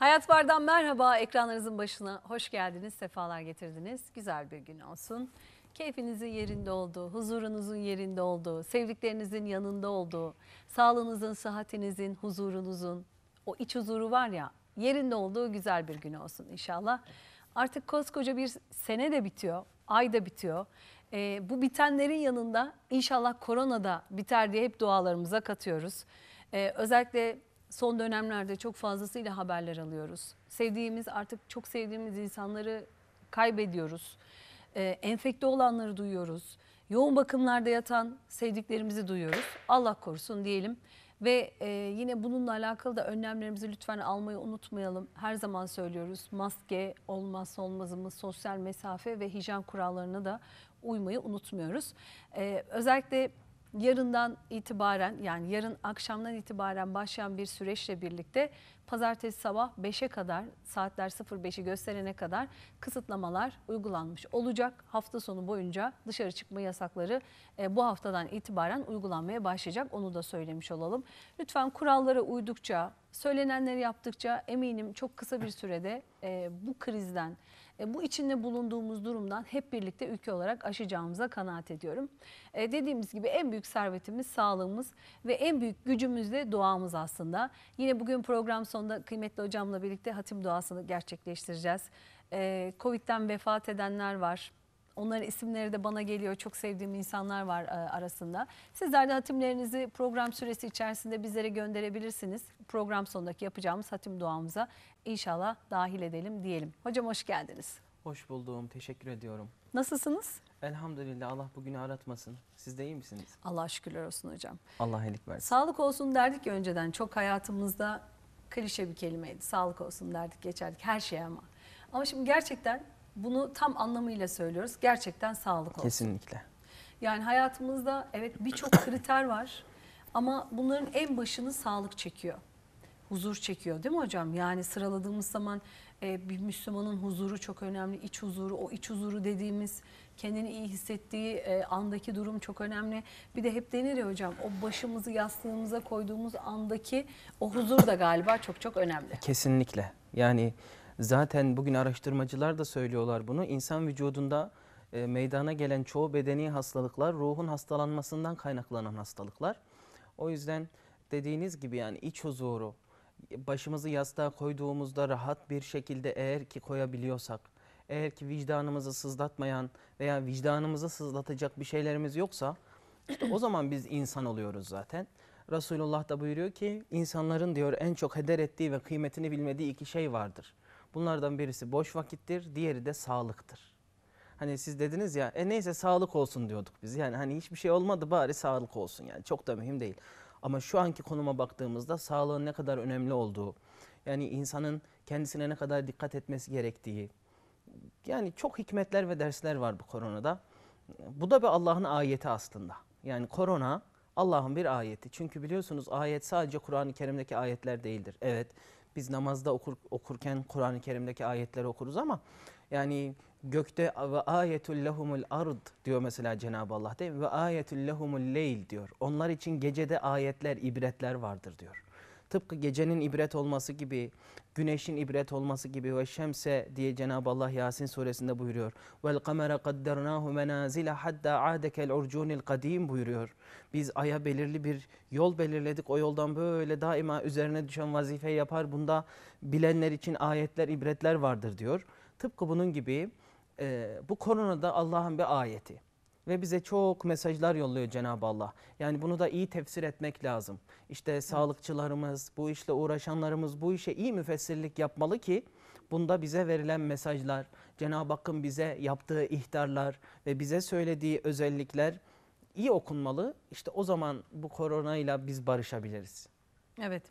Hayat Bar'dan merhaba. Ekranlarınızın başına hoş geldiniz, sefalar getirdiniz. Güzel bir gün olsun. Keyfinizin yerinde olduğu, huzurunuzun yerinde olduğu, sevdiklerinizin yanında olduğu, sağlığınızın, sıhhatinizin, huzurunuzun, o iç huzuru var ya yerinde olduğu güzel bir gün olsun inşallah. Artık koskoca bir sene de bitiyor, ay da bitiyor. E, bu bitenlerin yanında inşallah korona da biter diye hep dualarımıza katıyoruz. E, özellikle son dönemlerde çok fazlasıyla haberler alıyoruz. Sevdiğimiz artık çok sevdiğimiz insanları kaybediyoruz. E, enfekte olanları duyuyoruz. Yoğun bakımlarda yatan sevdiklerimizi duyuyoruz. Allah korusun diyelim. Ve e, yine bununla alakalı da önlemlerimizi lütfen almayı unutmayalım. Her zaman söylüyoruz maske olmazsa olmazımız sosyal mesafe ve hijyen kurallarına da uymayı unutmuyoruz. E, özellikle yarından itibaren yani yarın akşamdan itibaren başlayan bir süreçle birlikte pazartesi sabah 5'e kadar saatler 05'i gösterene kadar kısıtlamalar uygulanmış olacak. Hafta sonu boyunca dışarı çıkma yasakları e, bu haftadan itibaren uygulanmaya başlayacak. Onu da söylemiş olalım. Lütfen kurallara uydukça, söylenenleri yaptıkça eminim çok kısa bir sürede e, bu krizden e, bu içinde bulunduğumuz durumdan hep birlikte ülke olarak aşacağımıza kanaat ediyorum. E, dediğimiz gibi en büyük servetimiz sağlığımız ve en büyük gücümüz de duamız aslında. Yine bugün program sonunda kıymetli hocamla birlikte hatim duasını gerçekleştireceğiz. E, Covid'den vefat edenler var Onların isimleri de bana geliyor. Çok sevdiğim insanlar var e, arasında. Sizler de hatimlerinizi program süresi içerisinde bizlere gönderebilirsiniz. Program sonundaki yapacağımız hatim duamıza inşallah dahil edelim diyelim. Hocam hoş geldiniz. Hoş buldum. Teşekkür ediyorum. Nasılsınız? Elhamdülillah Allah bugünü aratmasın. Siz de iyi misiniz? Allah şükürler olsun hocam. Allah helik versin. Sağlık olsun derdik ya önceden. Çok hayatımızda klişe bir kelimeydi. Sağlık olsun derdik geçerdik her şeye ama. Ama şimdi gerçekten bunu tam anlamıyla söylüyoruz. Gerçekten sağlık olsun. Kesinlikle. Yani hayatımızda evet birçok kriter var ama bunların en başını sağlık çekiyor. Huzur çekiyor değil mi hocam? Yani sıraladığımız zaman e, bir Müslümanın huzuru çok önemli. İç huzuru, o iç huzuru dediğimiz kendini iyi hissettiği e, andaki durum çok önemli. Bir de hep denir ya hocam o başımızı yastığımıza koyduğumuz andaki o huzur da galiba çok çok önemli. Kesinlikle. Yani Zaten bugün araştırmacılar da söylüyorlar bunu. İnsan vücudunda e, meydana gelen çoğu bedeni hastalıklar ruhun hastalanmasından kaynaklanan hastalıklar. O yüzden dediğiniz gibi yani iç huzuru, başımızı yastığa koyduğumuzda rahat bir şekilde eğer ki koyabiliyorsak, eğer ki vicdanımızı sızlatmayan veya vicdanımızı sızlatacak bir şeylerimiz yoksa işte o zaman biz insan oluyoruz zaten. Resulullah da buyuruyor ki insanların diyor en çok heder ettiği ve kıymetini bilmediği iki şey vardır. Bunlardan birisi boş vakittir, diğeri de sağlıktır. Hani siz dediniz ya e neyse sağlık olsun diyorduk biz. Yani hani hiçbir şey olmadı bari sağlık olsun yani çok da mühim değil. Ama şu anki konuma baktığımızda sağlığın ne kadar önemli olduğu, yani insanın kendisine ne kadar dikkat etmesi gerektiği, yani çok hikmetler ve dersler var bu koronada. Bu da bir Allah'ın ayeti aslında. Yani korona Allah'ın bir ayeti. Çünkü biliyorsunuz ayet sadece Kur'an-ı Kerim'deki ayetler değildir. Evet biz namazda okur, okurken Kur'an-ı Kerim'deki ayetleri okuruz ama yani gökte ve ayetul lehumul ard diyor mesela Cenab-ı Allah değil mi? Ve ayetul lehumul leyl diyor. Onlar için gecede ayetler, ibretler vardır diyor. Tıpkı gecenin ibret olması gibi, güneşin ibret olması gibi ve şemse diye Cenab-ı Allah Yasin suresinde buyuruyor. Vel kamera kaddernahu menazile hatta adekel urcunil kadim buyuruyor. Biz aya belirli bir yol belirledik. O yoldan böyle daima üzerine düşen vazifeyi yapar. Bunda bilenler için ayetler, ibretler vardır diyor. Tıpkı bunun gibi e, bu koronada Allah'ın bir ayeti ve bize çok mesajlar yolluyor Cenab-ı Allah. Yani bunu da iyi tefsir etmek lazım. İşte evet. sağlıkçılarımız, bu işle uğraşanlarımız bu işe iyi müfessirlik yapmalı ki bunda bize verilen mesajlar, Cenab-ı Hakk'ın bize yaptığı ihtarlar ve bize söylediği özellikler iyi okunmalı. İşte o zaman bu koronayla biz barışabiliriz. Evet.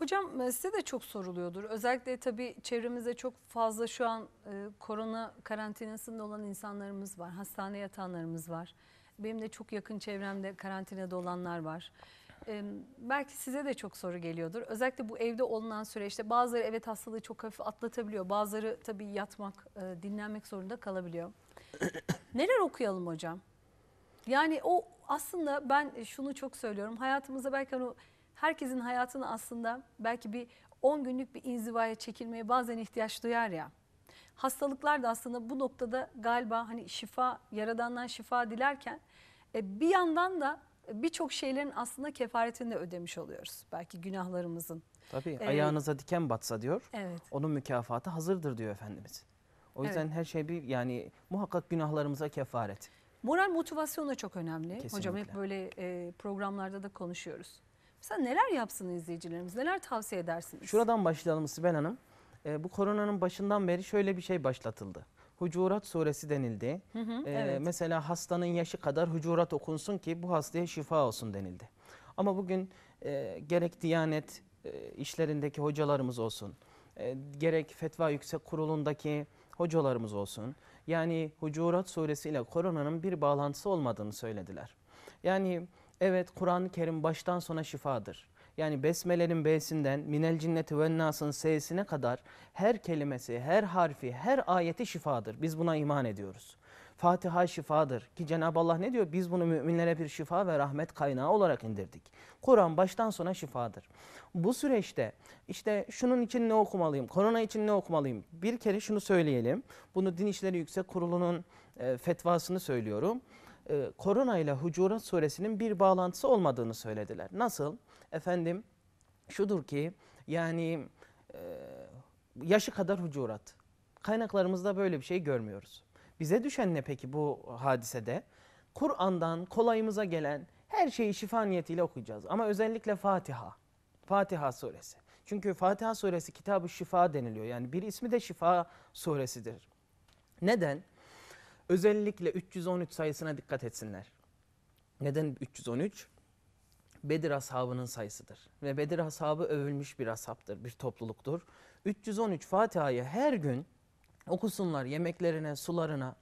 Hocam e, size de çok soruluyordur. Özellikle tabii çevremizde çok fazla şu an e, korona karantinasında olan insanlarımız var. Hastane yatanlarımız var. Benim de çok yakın çevremde karantinada olanlar var. E, belki size de çok soru geliyordur. Özellikle bu evde olunan süreçte bazıları evet hastalığı çok hafif atlatabiliyor. Bazıları tabii yatmak, e, dinlenmek zorunda kalabiliyor. Neler okuyalım hocam? Yani o aslında ben şunu çok söylüyorum. Hayatımızda belki hani herkesin hayatını aslında belki bir 10 günlük bir inzivaya çekilmeye bazen ihtiyaç duyar ya. Hastalıklar da aslında bu noktada galiba hani şifa, yaradandan şifa dilerken e, bir yandan da birçok şeylerin aslında kefaretini de ödemiş oluyoruz. Belki günahlarımızın. Tabii ee, ayağınıza diken batsa diyor. Evet. Onun mükafatı hazırdır diyor Efendimiz. O yüzden evet. her şey bir yani muhakkak günahlarımıza kefaret. Moral motivasyon da çok önemli. Kesinlikle. Hocam hep böyle e, programlarda da konuşuyoruz. Sen neler yapsın izleyicilerimiz? Neler tavsiye edersiniz? Şuradan başlayalım Sibel Hanım. E, bu koronanın başından beri şöyle bir şey başlatıldı. Hucurat suresi denildi. Hı hı, e, evet. Mesela hastanın yaşı kadar hucurat okunsun ki bu hastaya şifa olsun denildi. Ama bugün e, gerek Diyanet e, işlerindeki hocalarımız olsun, e, gerek Fetva Yüksek Kurulu'ndaki hocalarımız olsun. Yani Hucurat suresiyle koronanın bir bağlantısı olmadığını söylediler. Yani Evet Kur'an-ı Kerim baştan sona şifadır. Yani Besmele'nin B'sinden Minel Cinneti ve Nas'ın S'sine kadar her kelimesi, her harfi, her ayeti şifadır. Biz buna iman ediyoruz. Fatiha şifadır ki Cenab-ı Allah ne diyor? Biz bunu müminlere bir şifa ve rahmet kaynağı olarak indirdik. Kur'an baştan sona şifadır. Bu süreçte işte şunun için ne okumalıyım, korona için ne okumalıyım? Bir kere şunu söyleyelim. Bunu Din İşleri Yüksek Kurulu'nun e, fetvasını söylüyorum e, korona ile Hucurat suresinin bir bağlantısı olmadığını söylediler. Nasıl? Efendim şudur ki yani e, yaşı kadar hucurat. Kaynaklarımızda böyle bir şey görmüyoruz. Bize düşen ne peki bu hadisede? Kur'an'dan kolayımıza gelen her şeyi şifa niyetiyle okuyacağız. Ama özellikle Fatiha. Fatiha suresi. Çünkü Fatiha suresi kitabı şifa deniliyor. Yani bir ismi de şifa suresidir. Neden? Özellikle 313 sayısına dikkat etsinler. Neden 313? Bedir ashabının sayısıdır. Ve Bedir ashabı övülmüş bir ashaptır, bir topluluktur. 313 Fatiha'yı her gün okusunlar yemeklerine, sularına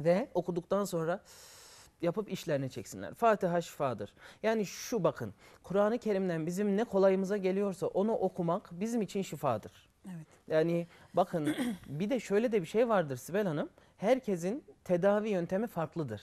ve okuduktan sonra yapıp işlerini çeksinler. Fatiha şifadır. Yani şu bakın, Kur'an-ı Kerim'den bizim ne kolayımıza geliyorsa onu okumak bizim için şifadır. Evet. Yani bakın bir de şöyle de bir şey vardır Sibel Hanım. Herkesin tedavi yöntemi farklıdır.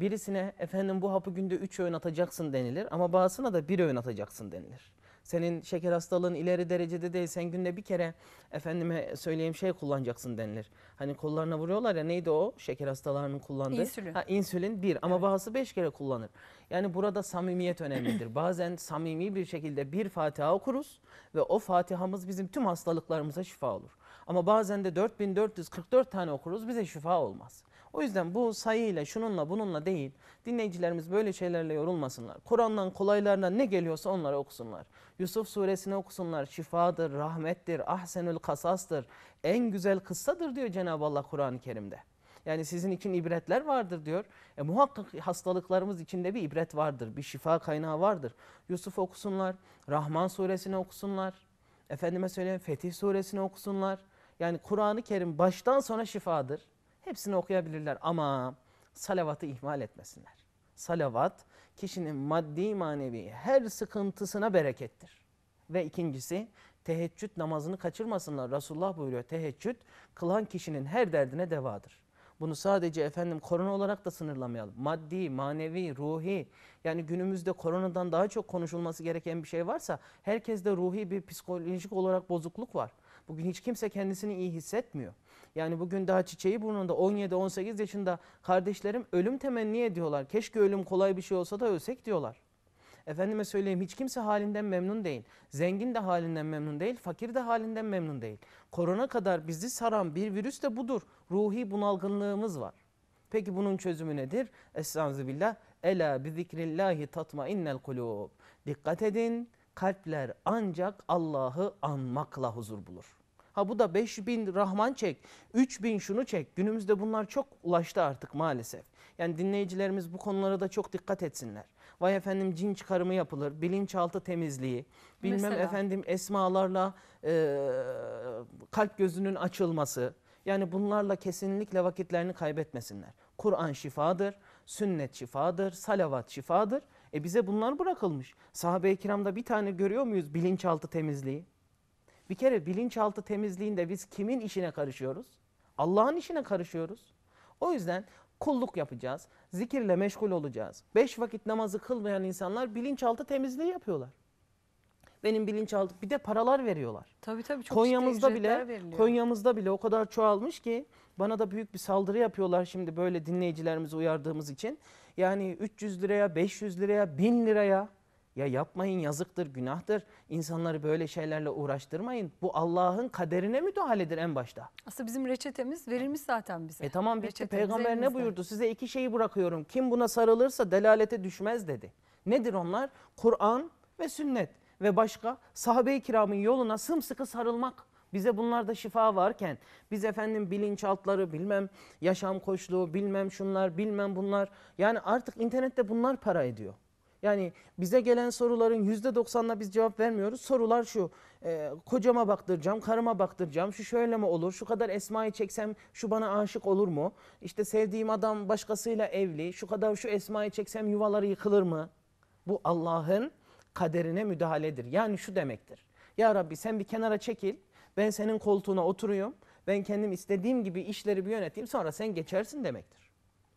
Birisine efendim bu hapı günde 3 öğün atacaksın denilir ama bazısına da 1 öğün atacaksın denilir. Senin şeker hastalığın ileri derecede değil. Sen günde bir kere efendime söyleyeyim şey kullanacaksın denilir. Hani kollarına vuruyorlar ya neydi o şeker hastalarının kullandığı? İnsülin. Ha, insülin bir ama evet. bazısı beş kere kullanır. Yani burada samimiyet önemlidir. Bazen samimi bir şekilde bir Fatiha okuruz ve o Fatiha'mız bizim tüm hastalıklarımıza şifa olur. Ama bazen de 4444 tane okuruz bize şifa olmaz. O yüzden bu sayıyla şununla bununla değil dinleyicilerimiz böyle şeylerle yorulmasınlar. Kur'an'dan kolaylarına ne geliyorsa onları okusunlar. Yusuf suresini okusunlar. Şifadır, rahmettir, ahsenül kasastır. En güzel kıssadır diyor Cenab-ı Allah Kur'an-ı Kerim'de. Yani sizin için ibretler vardır diyor. E, muhakkak hastalıklarımız içinde bir ibret vardır, bir şifa kaynağı vardır. Yusuf okusunlar, Rahman suresini okusunlar, efendime söyleyeyim Fetih suresini okusunlar. Yani Kur'an-ı Kerim baştan sona şifadır. Hepsini okuyabilirler ama salavatı ihmal etmesinler. Salavat kişinin maddi manevi her sıkıntısına berekettir. Ve ikincisi teheccüd namazını kaçırmasınlar. Resulullah buyuruyor teheccüd kılan kişinin her derdine devadır. Bunu sadece efendim korona olarak da sınırlamayalım. Maddi, manevi, ruhi yani günümüzde koronadan daha çok konuşulması gereken bir şey varsa herkeste ruhi bir psikolojik olarak bozukluk var. Bugün hiç kimse kendisini iyi hissetmiyor. Yani bugün daha çiçeği burnunda 17-18 yaşında kardeşlerim ölüm temenni ediyorlar. Keşke ölüm kolay bir şey olsa da ölsek diyorlar. Efendime söyleyeyim hiç kimse halinden memnun değil. Zengin de halinden memnun değil, fakir de halinden memnun değil. Korona kadar bizi saran bir virüs de budur. Ruhi bunalgınlığımız var. Peki bunun çözümü nedir? Estağfirullah. Ela bi zikrillahi tatma innel kulub. Dikkat edin kalpler ancak Allah'ı anmakla huzur bulur. Ha bu da 5 bin Rahman çek, 3 bin şunu çek. Günümüzde bunlar çok ulaştı artık maalesef. Yani dinleyicilerimiz bu konulara da çok dikkat etsinler. Vay efendim cin çıkarımı yapılır, bilinçaltı temizliği, bilmem Mesela. efendim esmalarla e, kalp gözünün açılması. Yani bunlarla kesinlikle vakitlerini kaybetmesinler. Kur'an şifadır, sünnet şifadır, salavat şifadır. E bize bunlar bırakılmış. Sahabe-i kiramda bir tane görüyor muyuz bilinçaltı temizliği? Bir kere bilinçaltı temizliğinde biz kimin işine karışıyoruz? Allah'ın işine karışıyoruz. O yüzden kulluk yapacağız. Zikirle meşgul olacağız. Beş vakit namazı kılmayan insanlar bilinçaltı temizliği yapıyorlar. Benim bilinçaltı bir de paralar veriyorlar. Tabii tabii çok Konya'mızda bile veriliyor. Konya'mızda bile o kadar çoğalmış ki bana da büyük bir saldırı yapıyorlar şimdi böyle dinleyicilerimizi uyardığımız için. Yani 300 liraya, 500 liraya, 1000 liraya ya yapmayın yazıktır, günahtır. İnsanları böyle şeylerle uğraştırmayın. Bu Allah'ın kaderine müdahaledir en başta. Aslında bizim reçetemiz verilmiş zaten bize. E tamam bitti. Reçetemiz Peygamber elimizde. ne buyurdu? Size iki şeyi bırakıyorum. Kim buna sarılırsa delalete düşmez dedi. Nedir onlar? Kur'an ve sünnet ve başka sahabe-i kiramın yoluna sımsıkı sarılmak. Bize bunlarda şifa varken biz efendim bilinçaltları bilmem yaşam koçluğu bilmem şunlar bilmem bunlar yani artık internette bunlar para ediyor. Yani bize gelen soruların %90'ına biz cevap vermiyoruz. Sorular şu. E, kocama baktıracağım, karıma baktıracağım. Şu şöyle mi olur? Şu kadar Esma'yı çeksem şu bana aşık olur mu? İşte sevdiğim adam başkasıyla evli. Şu kadar şu Esma'yı çeksem yuvaları yıkılır mı? Bu Allah'ın kaderine müdahaledir. Yani şu demektir. Ya Rabbi sen bir kenara çekil. Ben senin koltuğuna oturuyorum. Ben kendim istediğim gibi işleri bir yöneteyim. Sonra sen geçersin demektir.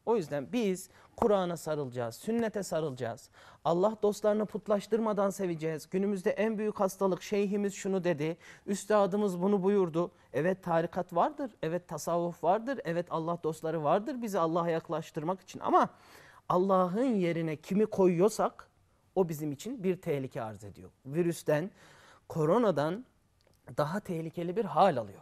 O yüzden biz Kur'an'a sarılacağız, sünnete sarılacağız. Allah dostlarını putlaştırmadan seveceğiz. Günümüzde en büyük hastalık şeyhimiz şunu dedi, üstadımız bunu buyurdu. Evet tarikat vardır, evet tasavvuf vardır, evet Allah dostları vardır bizi Allah'a yaklaştırmak için. Ama Allah'ın yerine kimi koyuyorsak o bizim için bir tehlike arz ediyor. Virüsten, koronadan daha tehlikeli bir hal alıyor.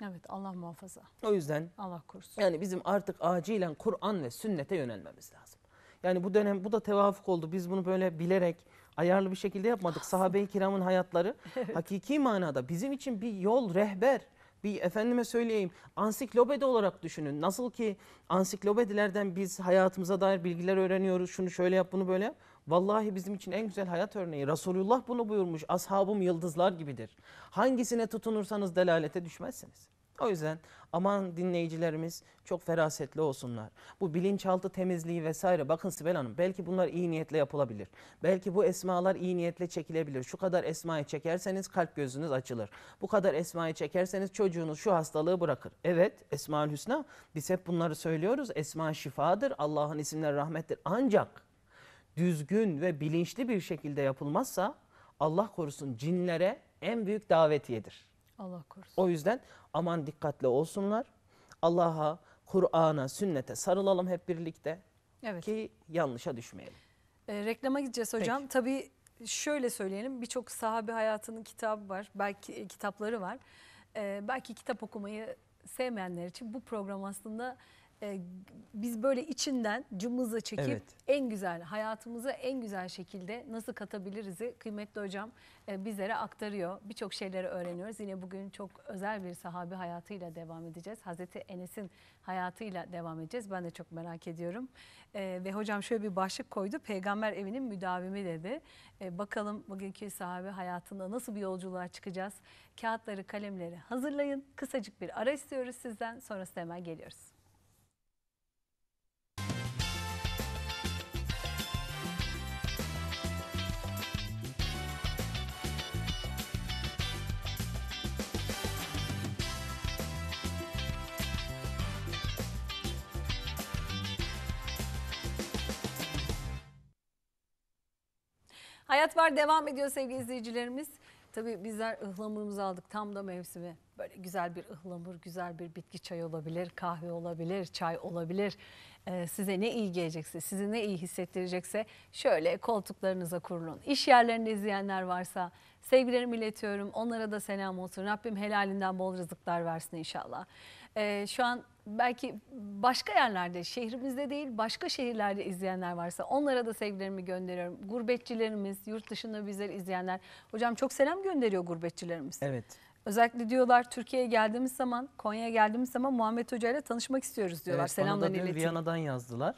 Evet Allah muhafaza. O yüzden Allah korusun. Yani bizim artık acilen Kur'an ve sünnete yönelmemiz lazım. Yani bu dönem bu da tevafuk oldu. Biz bunu böyle bilerek ayarlı bir şekilde yapmadık. Sahabe-i kiramın hayatları evet. hakiki manada bizim için bir yol, rehber, bir efendime söyleyeyim ansiklopedi olarak düşünün. Nasıl ki ansiklopedilerden biz hayatımıza dair bilgiler öğreniyoruz. Şunu şöyle yap, bunu böyle yap. Vallahi bizim için en güzel hayat örneği. Resulullah bunu buyurmuş. Ashabım yıldızlar gibidir. Hangisine tutunursanız delalete düşmezsiniz. O yüzden aman dinleyicilerimiz çok ferasetli olsunlar. Bu bilinçaltı temizliği vesaire bakın Sibel Hanım belki bunlar iyi niyetle yapılabilir. Belki bu esmalar iyi niyetle çekilebilir. Şu kadar esmayı çekerseniz kalp gözünüz açılır. Bu kadar esmayı çekerseniz çocuğunuz şu hastalığı bırakır. Evet Esma-ül Hüsna biz hep bunları söylüyoruz. Esma şifadır. Allah'ın isimleri rahmettir. Ancak düzgün ve bilinçli bir şekilde yapılmazsa Allah korusun cinlere en büyük davetiyedir. Allah korusun. O yüzden aman dikkatli olsunlar. Allah'a, Kur'an'a, sünnete sarılalım hep birlikte evet. ki yanlışa düşmeyelim. E, reklama gideceğiz hocam. Peki. Tabii şöyle söyleyelim birçok sahabe hayatının kitabı var. Belki e, kitapları var. E, belki kitap okumayı sevmeyenler için bu program aslında e, biz böyle içinden cımbızla çekip evet. en güzel hayatımızı en güzel şekilde nasıl katabiliriz'i kıymetli hocam e, bizlere aktarıyor. Birçok şeyleri öğreniyoruz. Yine bugün çok özel bir sahabi hayatıyla devam edeceğiz. Hazreti Enes'in hayatıyla devam edeceğiz. Ben de çok merak ediyorum. E, ve hocam şöyle bir başlık koydu. Peygamber evinin müdavimi dedi. bakalım bugünkü sahabi hayatında nasıl bir yolculuğa çıkacağız? Kağıtları, kalemleri hazırlayın. Kısacık bir ara istiyoruz sizden. Sonrasında hemen geliyoruz. Hayat var devam ediyor sevgili izleyicilerimiz. Tabii bizler ıhlamurumuzu aldık tam da mevsimi. Böyle güzel bir ıhlamur, güzel bir bitki çayı olabilir, kahve olabilir, çay olabilir. Ee, size ne iyi gelecekse, sizi ne iyi hissettirecekse şöyle koltuklarınıza kurulun. İş yerlerinde izleyenler varsa sevgilerimi iletiyorum. Onlara da selam olsun. Rabbim helalinden bol rızıklar versin inşallah. E, şu an belki başka yerlerde, şehrimizde değil başka şehirlerde izleyenler varsa onlara da sevgilerimi gönderiyorum. Gurbetçilerimiz, yurt dışında bizleri izleyenler. Hocam çok selam gönderiyor gurbetçilerimiz. Evet. Özellikle diyorlar Türkiye'ye geldiğimiz zaman, Konya'ya geldiğimiz zaman Muhammed Hoca ile tanışmak istiyoruz diyorlar. Evet, Selamla iletin. Viyana'dan yazdılar.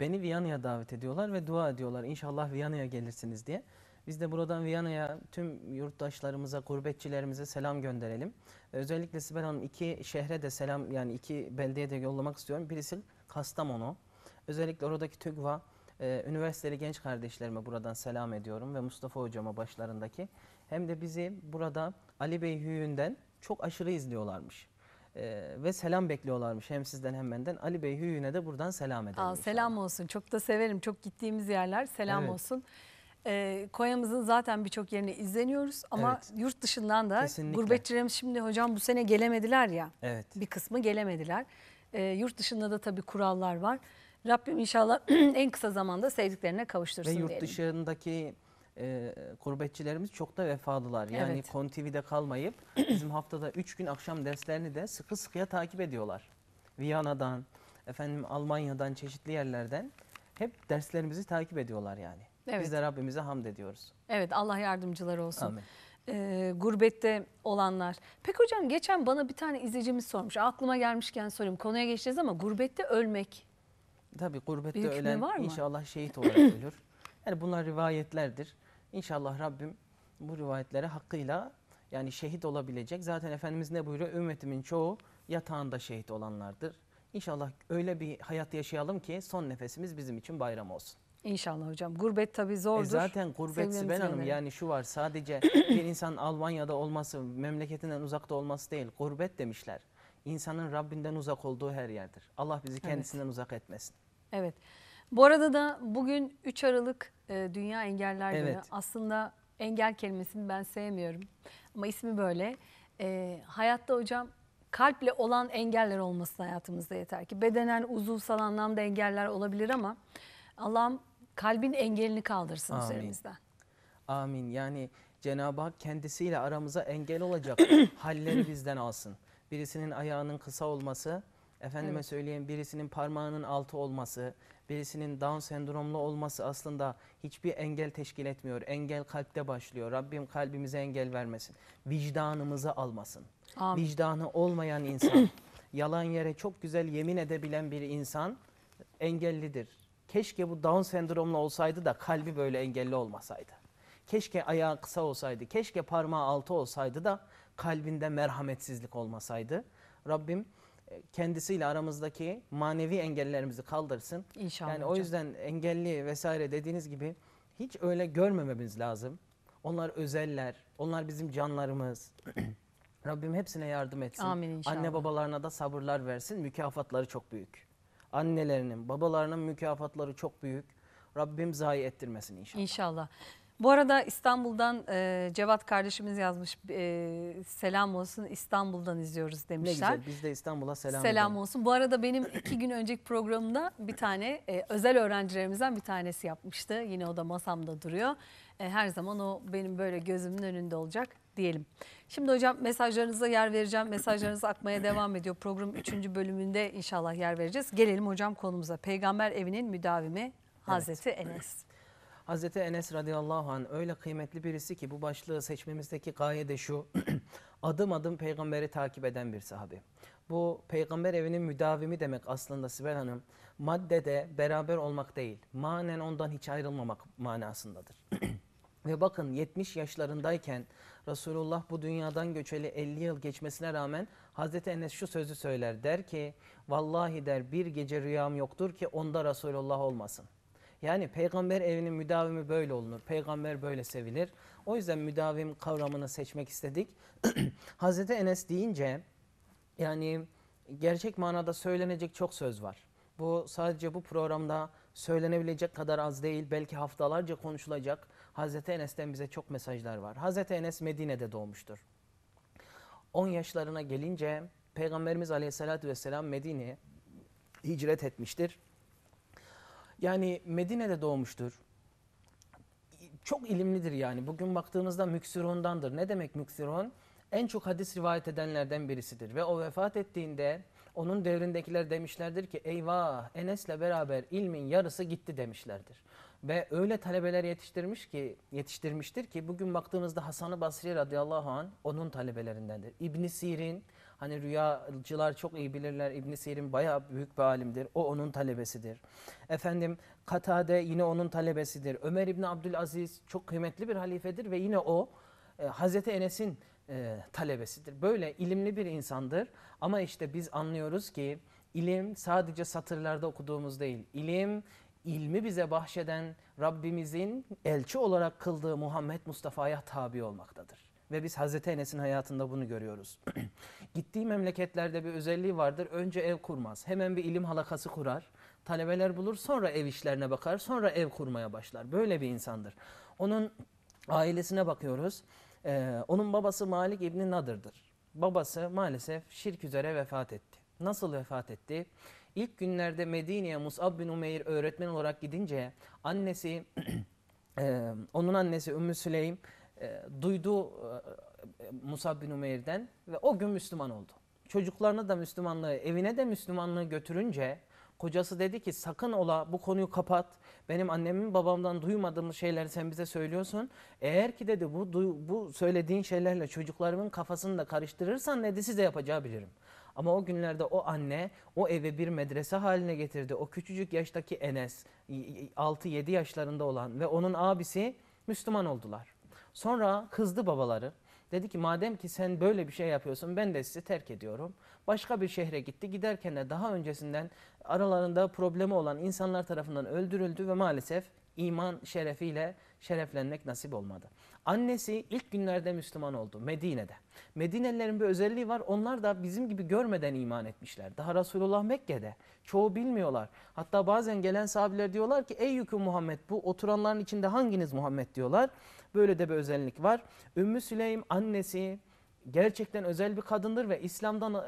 Beni Viyana'ya davet ediyorlar ve dua ediyorlar. İnşallah Viyana'ya gelirsiniz diye. Biz de buradan Viyana'ya tüm yurttaşlarımıza, gurbetçilerimize selam gönderelim. Özellikle Sibel Hanım iki şehre de selam yani iki beldeye de yollamak istiyorum. Birisi Kastamonu. Özellikle oradaki TÜGVA e, üniversiteli genç kardeşlerime buradan selam ediyorum ve Mustafa hocama başlarındaki. Hem de bizi burada Ali Bey Hüyü'nden çok aşırı izliyorlarmış. Ee, ve selam bekliyorlarmış hem sizden hem benden. Ali Bey Hüyü'ne de buradan selam edelim. Aa, selam olsun. Çok da severim. Çok gittiğimiz yerler. Selam evet. olsun. E, ee, Konya'mızın zaten birçok yerini izleniyoruz ama evet. yurt dışından da Kesinlikle. gurbetçilerimiz şimdi hocam bu sene gelemediler ya. Evet. Bir kısmı gelemediler. E, yurt dışında da tabii kurallar var. Rabbim inşallah en kısa zamanda sevdiklerine kavuştursun diyelim. Ve yurt diyelim. dışındaki e, gurbetçilerimiz çok da vefalılar. Yani evet. KonTV'de kalmayıp bizim haftada 3 gün akşam derslerini de sıkı sıkıya takip ediyorlar. Viyana'dan, efendim Almanya'dan, çeşitli yerlerden hep derslerimizi takip ediyorlar yani. Evet. Biz de Rabbimize hamd ediyoruz. Evet Allah yardımcılar olsun. Amin. Ee, gurbette olanlar. Peki hocam geçen bana bir tane izleyicimiz sormuş. Aklıma gelmişken sorayım. Konuya geçeceğiz ama gurbette ölmek. Tabii gurbette Büyük ölen var mı? inşallah şehit olarak ölür. Yani bunlar rivayetlerdir. İnşallah Rabbim bu rivayetlere hakkıyla yani şehit olabilecek. Zaten Efendimiz ne buyuruyor? Ümmetimin çoğu yatağında şehit olanlardır. İnşallah öyle bir hayat yaşayalım ki son nefesimiz bizim için bayram olsun. İnşallah hocam. Gurbet tabii e, zordur. E zaten gurbet Sibel Hanım yani şu var sadece bir insan Almanya'da olması, memleketinden uzakta olması değil. Gurbet demişler. İnsanın Rabbinden uzak olduğu her yerdir. Allah bizi kendisinden evet. uzak etmesin. Evet. Bu arada da bugün 3 Aralık e, Dünya Engeller Günü. Evet. Aslında engel kelimesini ben sevmiyorum. Ama ismi böyle. E, hayatta hocam kalple olan engeller olması hayatımızda yeter ki. Bedenen uzuvsal anlamda engeller olabilir ama... Allah'ım kalbin engelini kaldırsın Amin. üzerimizden. Amin. Yani Cenab-ı Hak kendisiyle aramıza engel olacak halleri bizden alsın. Birisinin ayağının kısa olması, efendime evet. söyleyeyim birisinin parmağının altı olması, birisinin Down sendromlu olması aslında hiçbir engel teşkil etmiyor. Engel kalpte başlıyor. Rabbim kalbimize engel vermesin. Vicdanımızı almasın. Amin. Vicdanı olmayan insan, yalan yere çok güzel yemin edebilen bir insan engellidir Keşke bu Down sendromlu olsaydı da kalbi böyle engelli olmasaydı. Keşke ayağı kısa olsaydı, keşke parmağı altı olsaydı da kalbinde merhametsizlik olmasaydı. Rabbim e, kendisiyle aramızdaki manevi engellerimizi kaldırsın. İnşallah. Yani hocam. o yüzden engelli vesaire dediğiniz gibi hiç öyle görmememiz lazım. Onlar özeller, onlar bizim canlarımız. Rabbim hepsine yardım etsin. Amin inşallah. Anne babalarına da sabırlar versin. Mükafatları çok büyük annelerinin, babalarının mükafatları çok büyük. Rabbim zayi ettirmesin inşallah. İnşallah. Bu arada İstanbul'dan e, Cevat kardeşimiz yazmış e, selam olsun İstanbul'dan izliyoruz demişler. Ne güzel biz de İstanbul'a selam Selam edelim. olsun. Bu arada benim iki gün önceki programda bir tane e, özel öğrencilerimizden bir tanesi yapmıştı. Yine o da masamda duruyor. E, her zaman o benim böyle gözümün önünde olacak diyelim. Şimdi hocam mesajlarınıza yer vereceğim. Mesajlarınız akmaya devam ediyor. Program 3. bölümünde inşallah yer vereceğiz. Gelelim hocam konumuza. Peygamber evinin müdavimi Hazreti evet. Enes. Hazreti Enes radıyallahu anh öyle kıymetli birisi ki bu başlığı seçmemizdeki gaye de şu. adım adım peygamberi takip eden bir sahabi. Bu peygamber evinin müdavimi demek aslında Sibel Hanım. Maddede beraber olmak değil, manen ondan hiç ayrılmamak manasındadır. Ve bakın 70 yaşlarındayken Resulullah bu dünyadan göçeli 50 yıl geçmesine rağmen Hazreti Enes şu sözü söyler. Der ki vallahi der bir gece rüyam yoktur ki onda Resulullah olmasın. Yani peygamber evinin müdavimi böyle olunur. Peygamber böyle sevilir. O yüzden müdavim kavramını seçmek istedik. Hazreti Enes deyince yani gerçek manada söylenecek çok söz var. Bu sadece bu programda söylenebilecek kadar az değil. Belki haftalarca konuşulacak Hazreti Enes'ten bize çok mesajlar var. Hazreti Enes Medine'de doğmuştur. 10 yaşlarına gelince Peygamberimiz Aleyhisselatü Vesselam Medine'ye hicret etmiştir. Yani Medine'de doğmuştur. Çok ilimlidir yani. Bugün baktığımızda müksirundandır. Ne demek müksirun? En çok hadis rivayet edenlerden birisidir. Ve o vefat ettiğinde onun devrindekiler demişlerdir ki eyvah Enes'le beraber ilmin yarısı gitti demişlerdir. Ve öyle talebeler yetiştirmiş ki yetiştirmiştir ki bugün baktığımızda Hasan-ı Basri radıyallahu an onun talebelerindendir. İbn Sirin hani rüyacılar çok iyi bilirler. İbn Sirin bayağı büyük bir alimdir. O onun talebesidir. Efendim Katade yine onun talebesidir. Ömer İbn Abdülaziz çok kıymetli bir halifedir ve yine o e, Hazreti Enes'in e, talebesidir. Böyle ilimli bir insandır ama işte biz anlıyoruz ki ilim sadece satırlarda okuduğumuz değil. İlim ilmi bize bahşeden Rabbimizin elçi olarak kıldığı Muhammed Mustafa'ya tabi olmaktadır. Ve biz Hazreti Enes'in hayatında bunu görüyoruz. Gittiği memleketlerde bir özelliği vardır. Önce ev kurmaz. Hemen bir ilim halakası kurar. Talebeler bulur sonra ev işlerine bakar. Sonra ev kurmaya başlar. Böyle bir insandır. Onun ailesine bakıyoruz. Ee, onun babası Malik İbni Nadır'dır. Babası maalesef şirk üzere vefat etti. Nasıl vefat etti? İlk günlerde Medine'ye Mus'ab bin Umeyr öğretmen olarak gidince annesi, e, onun annesi Ümmü Süleym e, duydu e, e, Mus'ab bin Umeyr'den ve o gün Müslüman oldu. Çocuklarına da Müslümanlığı, evine de Müslümanlığı götürünce kocası dedi ki sakın ola bu konuyu kapat. Benim annemin babamdan duymadığımız şeyleri sen bize söylüyorsun. Eğer ki dedi bu bu söylediğin şeylerle çocuklarımın kafasını da karıştırırsan dedi size yapacağı bilirim. Ama o günlerde o anne o eve bir medrese haline getirdi. O küçücük yaştaki Enes 6-7 yaşlarında olan ve onun abisi Müslüman oldular. Sonra kızdı babaları. Dedi ki madem ki sen böyle bir şey yapıyorsun ben de sizi terk ediyorum. Başka bir şehre gitti. Giderken de daha öncesinden aralarında problemi olan insanlar tarafından öldürüldü ve maalesef iman şerefiyle şereflenmek nasip olmadı. Annesi ilk günlerde Müslüman oldu Medine'de. Medinelilerin bir özelliği var. Onlar da bizim gibi görmeden iman etmişler. Daha Resulullah Mekke'de. Çoğu bilmiyorlar. Hatta bazen gelen sahabiler diyorlar ki ey yükü Muhammed bu oturanların içinde hanginiz Muhammed diyorlar. Böyle de bir özellik var. Ümmü Süleym annesi gerçekten özel bir kadındır ve İslam'dan e,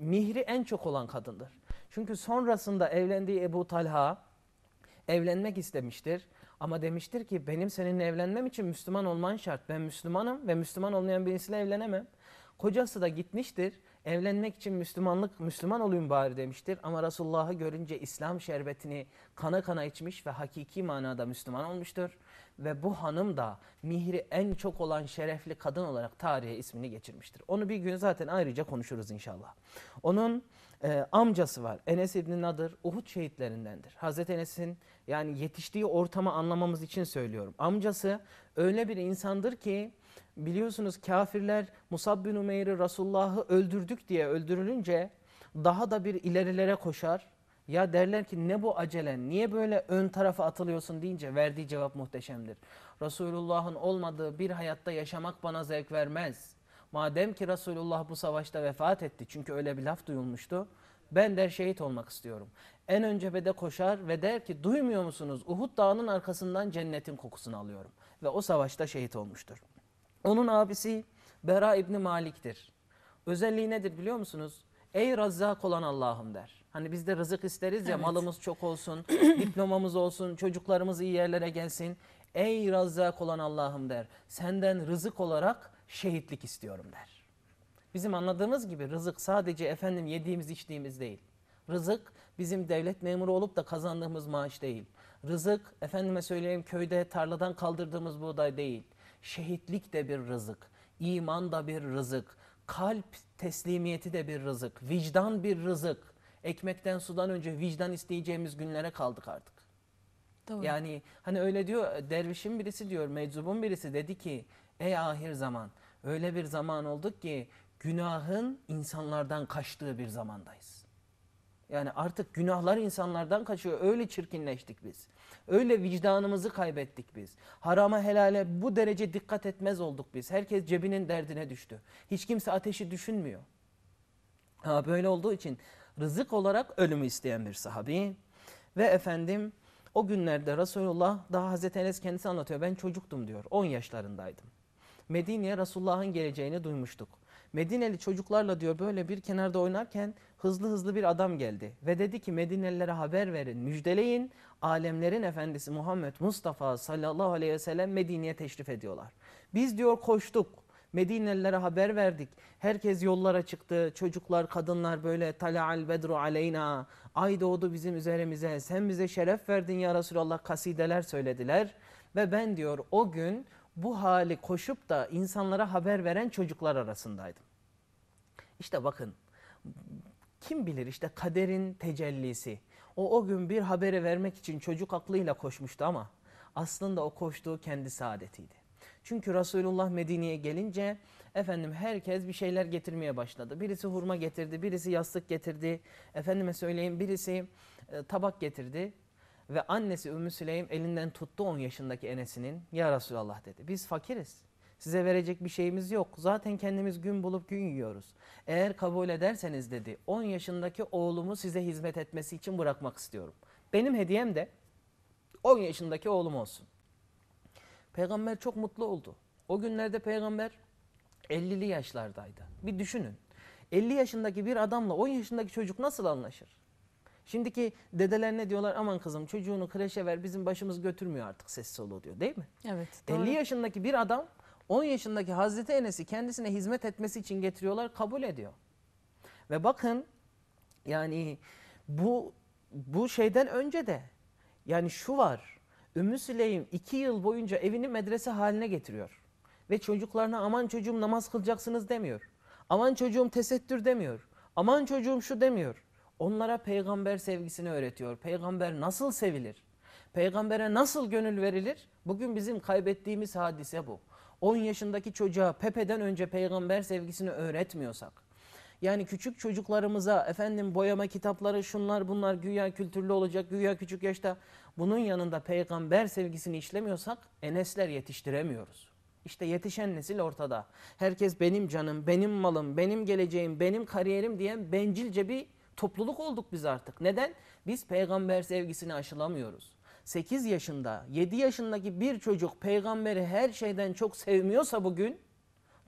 mihri en çok olan kadındır. Çünkü sonrasında evlendiği Ebu Talha evlenmek istemiştir. Ama demiştir ki benim seninle evlenmem için Müslüman olman şart. Ben Müslümanım ve Müslüman olmayan birisiyle evlenemem. Kocası da gitmiştir. Evlenmek için Müslümanlık, Müslüman olayım bari demiştir. Ama Resulullah'ı görünce İslam şerbetini kana kana içmiş ve hakiki manada Müslüman olmuştur. Ve bu hanım da mihri en çok olan şerefli kadın olarak tarihe ismini geçirmiştir. Onu bir gün zaten ayrıca konuşuruz inşallah. Onun e, amcası var. Enes İbni Nadır Uhud şehitlerindendir. Hazreti Enes'in yani yetiştiği ortamı anlamamız için söylüyorum. Amcası öyle bir insandır ki biliyorsunuz kafirler Musab bin Umeyr'i Resulullah'ı öldürdük diye öldürülünce daha da bir ilerilere koşar. Ya derler ki ne bu acelen niye böyle ön tarafa atılıyorsun deyince verdiği cevap muhteşemdir. Resulullah'ın olmadığı bir hayatta yaşamak bana zevk vermez.'' Madem ki Resulullah bu savaşta vefat etti çünkü öyle bir laf duyulmuştu. Ben de şehit olmak istiyorum. En önce bede koşar ve der ki duymuyor musunuz Uhud dağının arkasından cennetin kokusunu alıyorum. Ve o savaşta şehit olmuştur. Onun abisi Bera İbni Malik'tir. Özelliği nedir biliyor musunuz? Ey razzak olan Allah'ım der. Hani biz de rızık isteriz ya evet. malımız çok olsun, diplomamız olsun, çocuklarımız iyi yerlere gelsin. Ey razzak olan Allah'ım der. Senden rızık olarak şehitlik istiyorum der. Bizim anladığımız gibi rızık sadece efendim yediğimiz içtiğimiz değil. Rızık bizim devlet memuru olup da kazandığımız maaş değil. Rızık efendime söyleyeyim köyde tarladan kaldırdığımız buğday değil. Şehitlik de bir rızık, iman da bir rızık, kalp teslimiyeti de bir rızık, vicdan bir rızık. Ekmekten sudan önce vicdan isteyeceğimiz günlere kaldık artık. Doğru. Yani hani öyle diyor dervişin birisi diyor meczubun birisi dedi ki ey ahir zaman Öyle bir zaman olduk ki günahın insanlardan kaçtığı bir zamandayız. Yani artık günahlar insanlardan kaçıyor. Öyle çirkinleştik biz. Öyle vicdanımızı kaybettik biz. Harama helale bu derece dikkat etmez olduk biz. Herkes cebinin derdine düştü. Hiç kimse ateşi düşünmüyor. Ha, böyle olduğu için rızık olarak ölümü isteyen bir sahabi. Ve efendim o günlerde Resulullah daha Hazreti Enes kendisi anlatıyor. Ben çocuktum diyor. 10 yaşlarındaydım. Medine'ye Resulullah'ın geleceğini duymuştuk. Medineli çocuklarla diyor böyle bir kenarda oynarken hızlı hızlı bir adam geldi. Ve dedi ki Medinelilere haber verin, müjdeleyin. Alemlerin efendisi Muhammed Mustafa sallallahu aleyhi ve sellem Medine'ye teşrif ediyorlar. Biz diyor koştuk. Medinelilere haber verdik. Herkes yollara çıktı. Çocuklar, kadınlar böyle tala'al bedru aleyna. Ay doğdu bizim üzerimize. Sen bize şeref verdin ya Resulallah kasideler söylediler. Ve ben diyor o gün bu hali koşup da insanlara haber veren çocuklar arasındaydım. İşte bakın kim bilir işte kaderin tecellisi. O o gün bir haberi vermek için çocuk aklıyla koşmuştu ama aslında o koştuğu kendi saadetiydi. Çünkü Resulullah Medine'ye gelince efendim herkes bir şeyler getirmeye başladı. Birisi hurma getirdi, birisi yastık getirdi. Efendime söyleyeyim birisi e, tabak getirdi. Ve annesi Ümmü Süleym elinden tuttu 10 yaşındaki enesinin. Ya Resulallah dedi biz fakiriz. Size verecek bir şeyimiz yok. Zaten kendimiz gün bulup gün yiyoruz. Eğer kabul ederseniz dedi 10 yaşındaki oğlumu size hizmet etmesi için bırakmak istiyorum. Benim hediyem de 10 yaşındaki oğlum olsun. Peygamber çok mutlu oldu. O günlerde peygamber 50'li yaşlardaydı. Bir düşünün. 50 yaşındaki bir adamla 10 yaşındaki çocuk nasıl anlaşır? Şimdiki dedeler ne diyorlar? Aman kızım çocuğunu kreşe ver bizim başımız götürmüyor artık ses soluğu diyor değil mi? Evet. Doğru. 50 yaşındaki bir adam 10 yaşındaki Hazreti Enes'i kendisine hizmet etmesi için getiriyorlar kabul ediyor. Ve bakın yani bu bu şeyden önce de yani şu var. Ümmü Süleym 2 yıl boyunca evini medrese haline getiriyor. Ve çocuklarına aman çocuğum namaz kılacaksınız demiyor. Aman çocuğum tesettür demiyor. Aman çocuğum şu demiyor. Onlara peygamber sevgisini öğretiyor. Peygamber nasıl sevilir? Peygambere nasıl gönül verilir? Bugün bizim kaybettiğimiz hadise bu. 10 yaşındaki çocuğa Pepe'den önce peygamber sevgisini öğretmiyorsak, yani küçük çocuklarımıza efendim boyama kitapları şunlar bunlar güya kültürlü olacak, güya küçük yaşta bunun yanında peygamber sevgisini işlemiyorsak enesler yetiştiremiyoruz. İşte yetişen nesil ortada. Herkes benim canım, benim malım, benim geleceğim, benim kariyerim diyen bencilce bir topluluk olduk biz artık. Neden? Biz peygamber sevgisini aşılamıyoruz. 8 yaşında, 7 yaşındaki bir çocuk peygamberi her şeyden çok sevmiyorsa bugün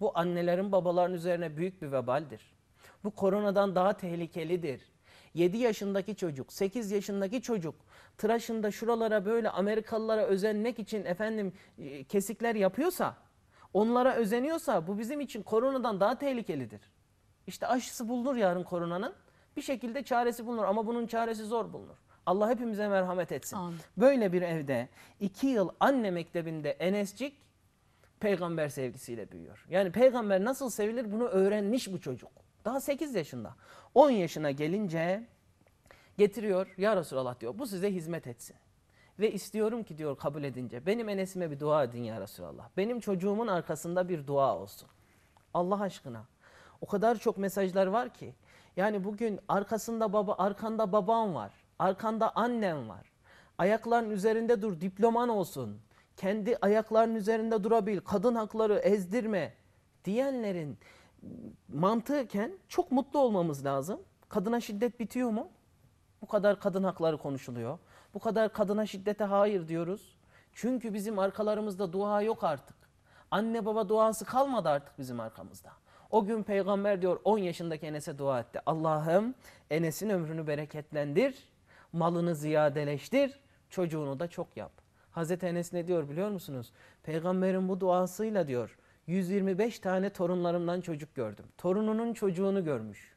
bu annelerin babaların üzerine büyük bir vebaldir. Bu koronadan daha tehlikelidir. 7 yaşındaki çocuk, 8 yaşındaki çocuk tıraşında şuralara böyle Amerikalılara özenmek için efendim e, kesikler yapıyorsa, onlara özeniyorsa bu bizim için koronadan daha tehlikelidir. İşte aşısı bulunur yarın koronanın. Bir şekilde çaresi bulunur ama bunun çaresi zor bulunur. Allah hepimize merhamet etsin. Amin. Böyle bir evde iki yıl anne mektebinde Enescik peygamber sevgisiyle büyüyor. Yani peygamber nasıl sevilir bunu öğrenmiş bu çocuk. Daha 8 yaşında. 10 yaşına gelince getiriyor ya Resulallah diyor bu size hizmet etsin. Ve istiyorum ki diyor kabul edince benim Enes'ime bir dua edin ya Resulallah. Benim çocuğumun arkasında bir dua olsun. Allah aşkına o kadar çok mesajlar var ki yani bugün arkasında baba, arkanda baban var. Arkanda annen var. Ayakların üzerinde dur, diploman olsun. Kendi ayakların üzerinde durabil, kadın hakları ezdirme diyenlerin mantığıken çok mutlu olmamız lazım. Kadına şiddet bitiyor mu? Bu kadar kadın hakları konuşuluyor. Bu kadar kadına şiddete hayır diyoruz. Çünkü bizim arkalarımızda dua yok artık. Anne baba duası kalmadı artık bizim arkamızda. O gün peygamber diyor 10 yaşındaki Enes'e dua etti. Allah'ım Enes'in ömrünü bereketlendir, malını ziyadeleştir, çocuğunu da çok yap. Hazreti Enes ne diyor biliyor musunuz? Peygamberin bu duasıyla diyor 125 tane torunlarımdan çocuk gördüm. Torununun çocuğunu görmüş.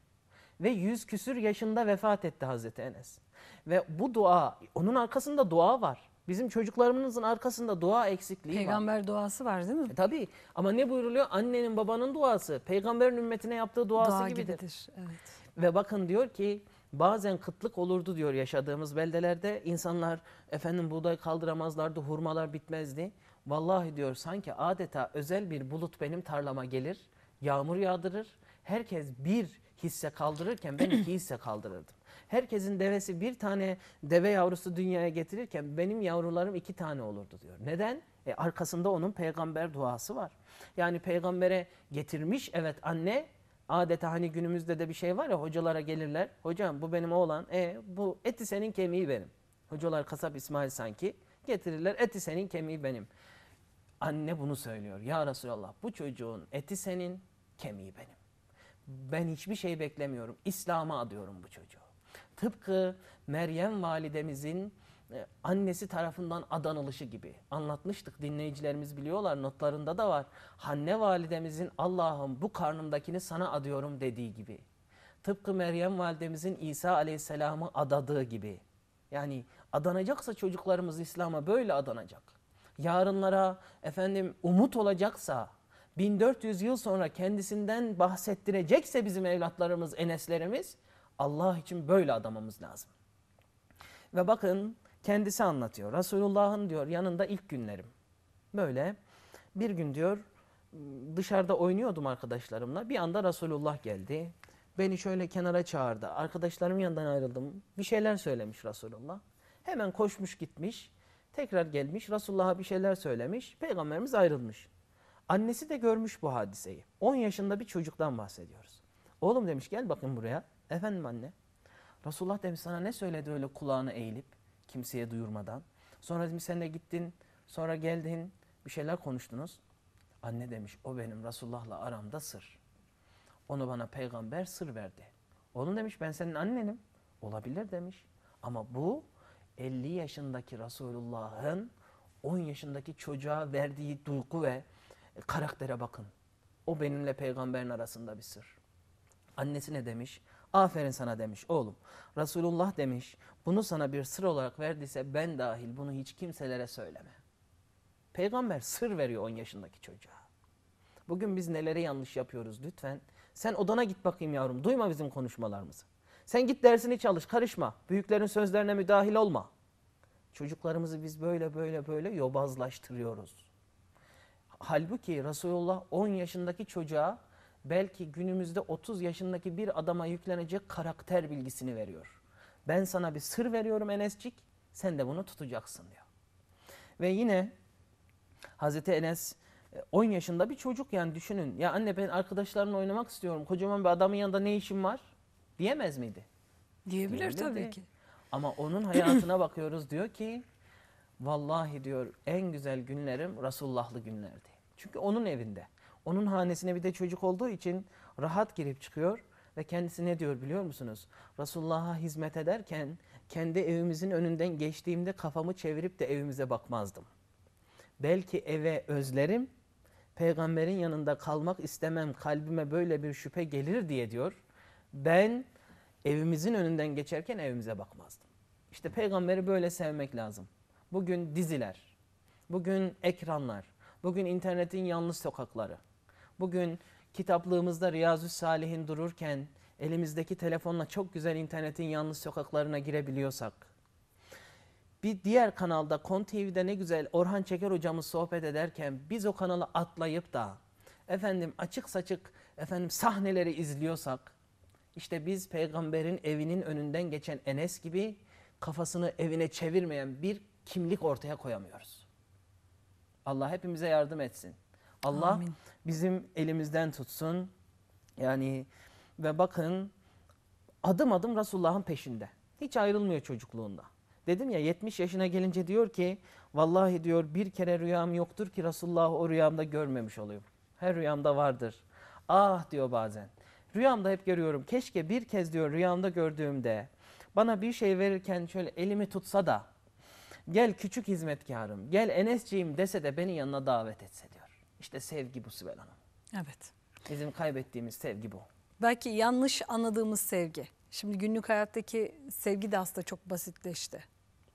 Ve yüz küsür yaşında vefat etti Hazreti Enes. Ve bu dua, onun arkasında dua var. Bizim çocuklarımızın arkasında dua eksikliği Peygamber var. Peygamber duası var değil mi? E, tabii ama ne buyuruluyor? Annenin babanın duası, peygamberin ümmetine yaptığı duası Dua gibidir. gibidir. Evet. Ve bakın diyor ki bazen kıtlık olurdu diyor yaşadığımız beldelerde. insanlar efendim buğday kaldıramazlardı, hurmalar bitmezdi. Vallahi diyor sanki adeta özel bir bulut benim tarlama gelir, yağmur yağdırır. Herkes bir hisse kaldırırken ben iki hisse kaldırırdım herkesin devesi bir tane deve yavrusu dünyaya getirirken benim yavrularım iki tane olurdu diyor. Neden? E, arkasında onun peygamber duası var. Yani peygambere getirmiş evet anne adeta hani günümüzde de bir şey var ya hocalara gelirler. Hocam bu benim oğlan. E bu eti senin kemiği benim. Hocalar kasap İsmail sanki getirirler. Eti senin kemiği benim. Anne bunu söylüyor. Ya Resulallah bu çocuğun eti senin kemiği benim. Ben hiçbir şey beklemiyorum. İslam'a adıyorum bu çocuğu. Tıpkı Meryem validemizin e, annesi tarafından adanılışı gibi anlatmıştık dinleyicilerimiz biliyorlar notlarında da var. Hanne validemizin Allah'ım bu karnımdakini sana adıyorum dediği gibi. Tıpkı Meryem validemizin İsa aleyhisselamı adadığı gibi. Yani adanacaksa çocuklarımız İslam'a böyle adanacak. Yarınlara efendim umut olacaksa 1400 yıl sonra kendisinden bahsettirecekse bizim evlatlarımız, eneslerimiz Allah için böyle adamımız lazım. Ve bakın kendisi anlatıyor. Resulullah'ın diyor yanında ilk günlerim. Böyle bir gün diyor dışarıda oynuyordum arkadaşlarımla. Bir anda Resulullah geldi. Beni şöyle kenara çağırdı. Arkadaşlarım yanından ayrıldım. Bir şeyler söylemiş Resulullah. Hemen koşmuş gitmiş. Tekrar gelmiş Resulullah'a bir şeyler söylemiş. Peygamberimiz ayrılmış. Annesi de görmüş bu hadiseyi. 10 yaşında bir çocuktan bahsediyoruz. Oğlum demiş gel bakın buraya. Efendim anne. Resulullah demiş sana ne söyledi öyle kulağını eğilip kimseye duyurmadan. Sonra demiş sen de gittin. Sonra geldin. Bir şeyler konuştunuz. Anne demiş o benim Resulullah'la aramda sır. Onu bana peygamber sır verdi. Oğlum demiş ben senin annenim. Olabilir demiş. Ama bu 50 yaşındaki Resulullah'ın 10 yaşındaki çocuğa verdiği duygu ve karaktere bakın. O benimle peygamberin arasında bir sır. Annesi ne demiş? Aferin sana demiş oğlum. Resulullah demiş bunu sana bir sır olarak verdiyse ben dahil bunu hiç kimselere söyleme. Peygamber sır veriyor 10 yaşındaki çocuğa. Bugün biz neleri yanlış yapıyoruz lütfen. Sen odana git bakayım yavrum duyma bizim konuşmalarımızı. Sen git dersini çalış karışma. Büyüklerin sözlerine müdahil olma. Çocuklarımızı biz böyle böyle böyle yobazlaştırıyoruz. Halbuki Resulullah 10 yaşındaki çocuğa belki günümüzde 30 yaşındaki bir adama yüklenecek karakter bilgisini veriyor. Ben sana bir sır veriyorum Enescik, sen de bunu tutacaksın diyor. Ve yine Hazreti Enes 10 e, yaşında bir çocuk yani düşünün. Ya anne ben arkadaşlarımla oynamak istiyorum. Kocaman bir adamın yanında ne işim var? Diyemez miydi? Diyebilir Diyebilirdi. tabii ki. Ama onun hayatına bakıyoruz diyor ki vallahi diyor en güzel günlerim Resulullah'lı günlerdi. Çünkü onun evinde. Onun hanesine bir de çocuk olduğu için rahat girip çıkıyor ve kendisi ne diyor biliyor musunuz? Resulullah'a hizmet ederken kendi evimizin önünden geçtiğimde kafamı çevirip de evimize bakmazdım. Belki eve özlerim, peygamberin yanında kalmak istemem, kalbime böyle bir şüphe gelir diye diyor. Ben evimizin önünden geçerken evimize bakmazdım. İşte peygamberi böyle sevmek lazım. Bugün diziler, bugün ekranlar, bugün internetin yanlış sokakları, Bugün kitaplığımızda Riyazü Salih'in dururken elimizdeki telefonla çok güzel internetin yanlış sokaklarına girebiliyorsak, bir diğer kanalda Kon TV'de ne güzel Orhan Çeker hocamız sohbet ederken biz o kanalı atlayıp da efendim açık saçık efendim sahneleri izliyorsak işte biz peygamberin evinin önünden geçen Enes gibi kafasını evine çevirmeyen bir kimlik ortaya koyamıyoruz. Allah hepimize yardım etsin. Allah Amin. bizim elimizden tutsun. Yani ve bakın adım adım Resulullah'ın peşinde. Hiç ayrılmıyor çocukluğunda. Dedim ya 70 yaşına gelince diyor ki vallahi diyor bir kere rüyam yoktur ki Resulullah'ı o rüyamda görmemiş olayım. Her rüyamda vardır. Ah diyor bazen. Rüyamda hep görüyorum. Keşke bir kez diyor rüyamda gördüğümde bana bir şey verirken şöyle elimi tutsa da gel küçük hizmetkarım, gel Enes'ciğim dese de beni yanına davet etse diyor. İşte sevgi bu Sibel Hanım. Evet. Bizim kaybettiğimiz sevgi bu. Belki yanlış anladığımız sevgi. Şimdi günlük hayattaki sevgi de aslında çok basitleşti.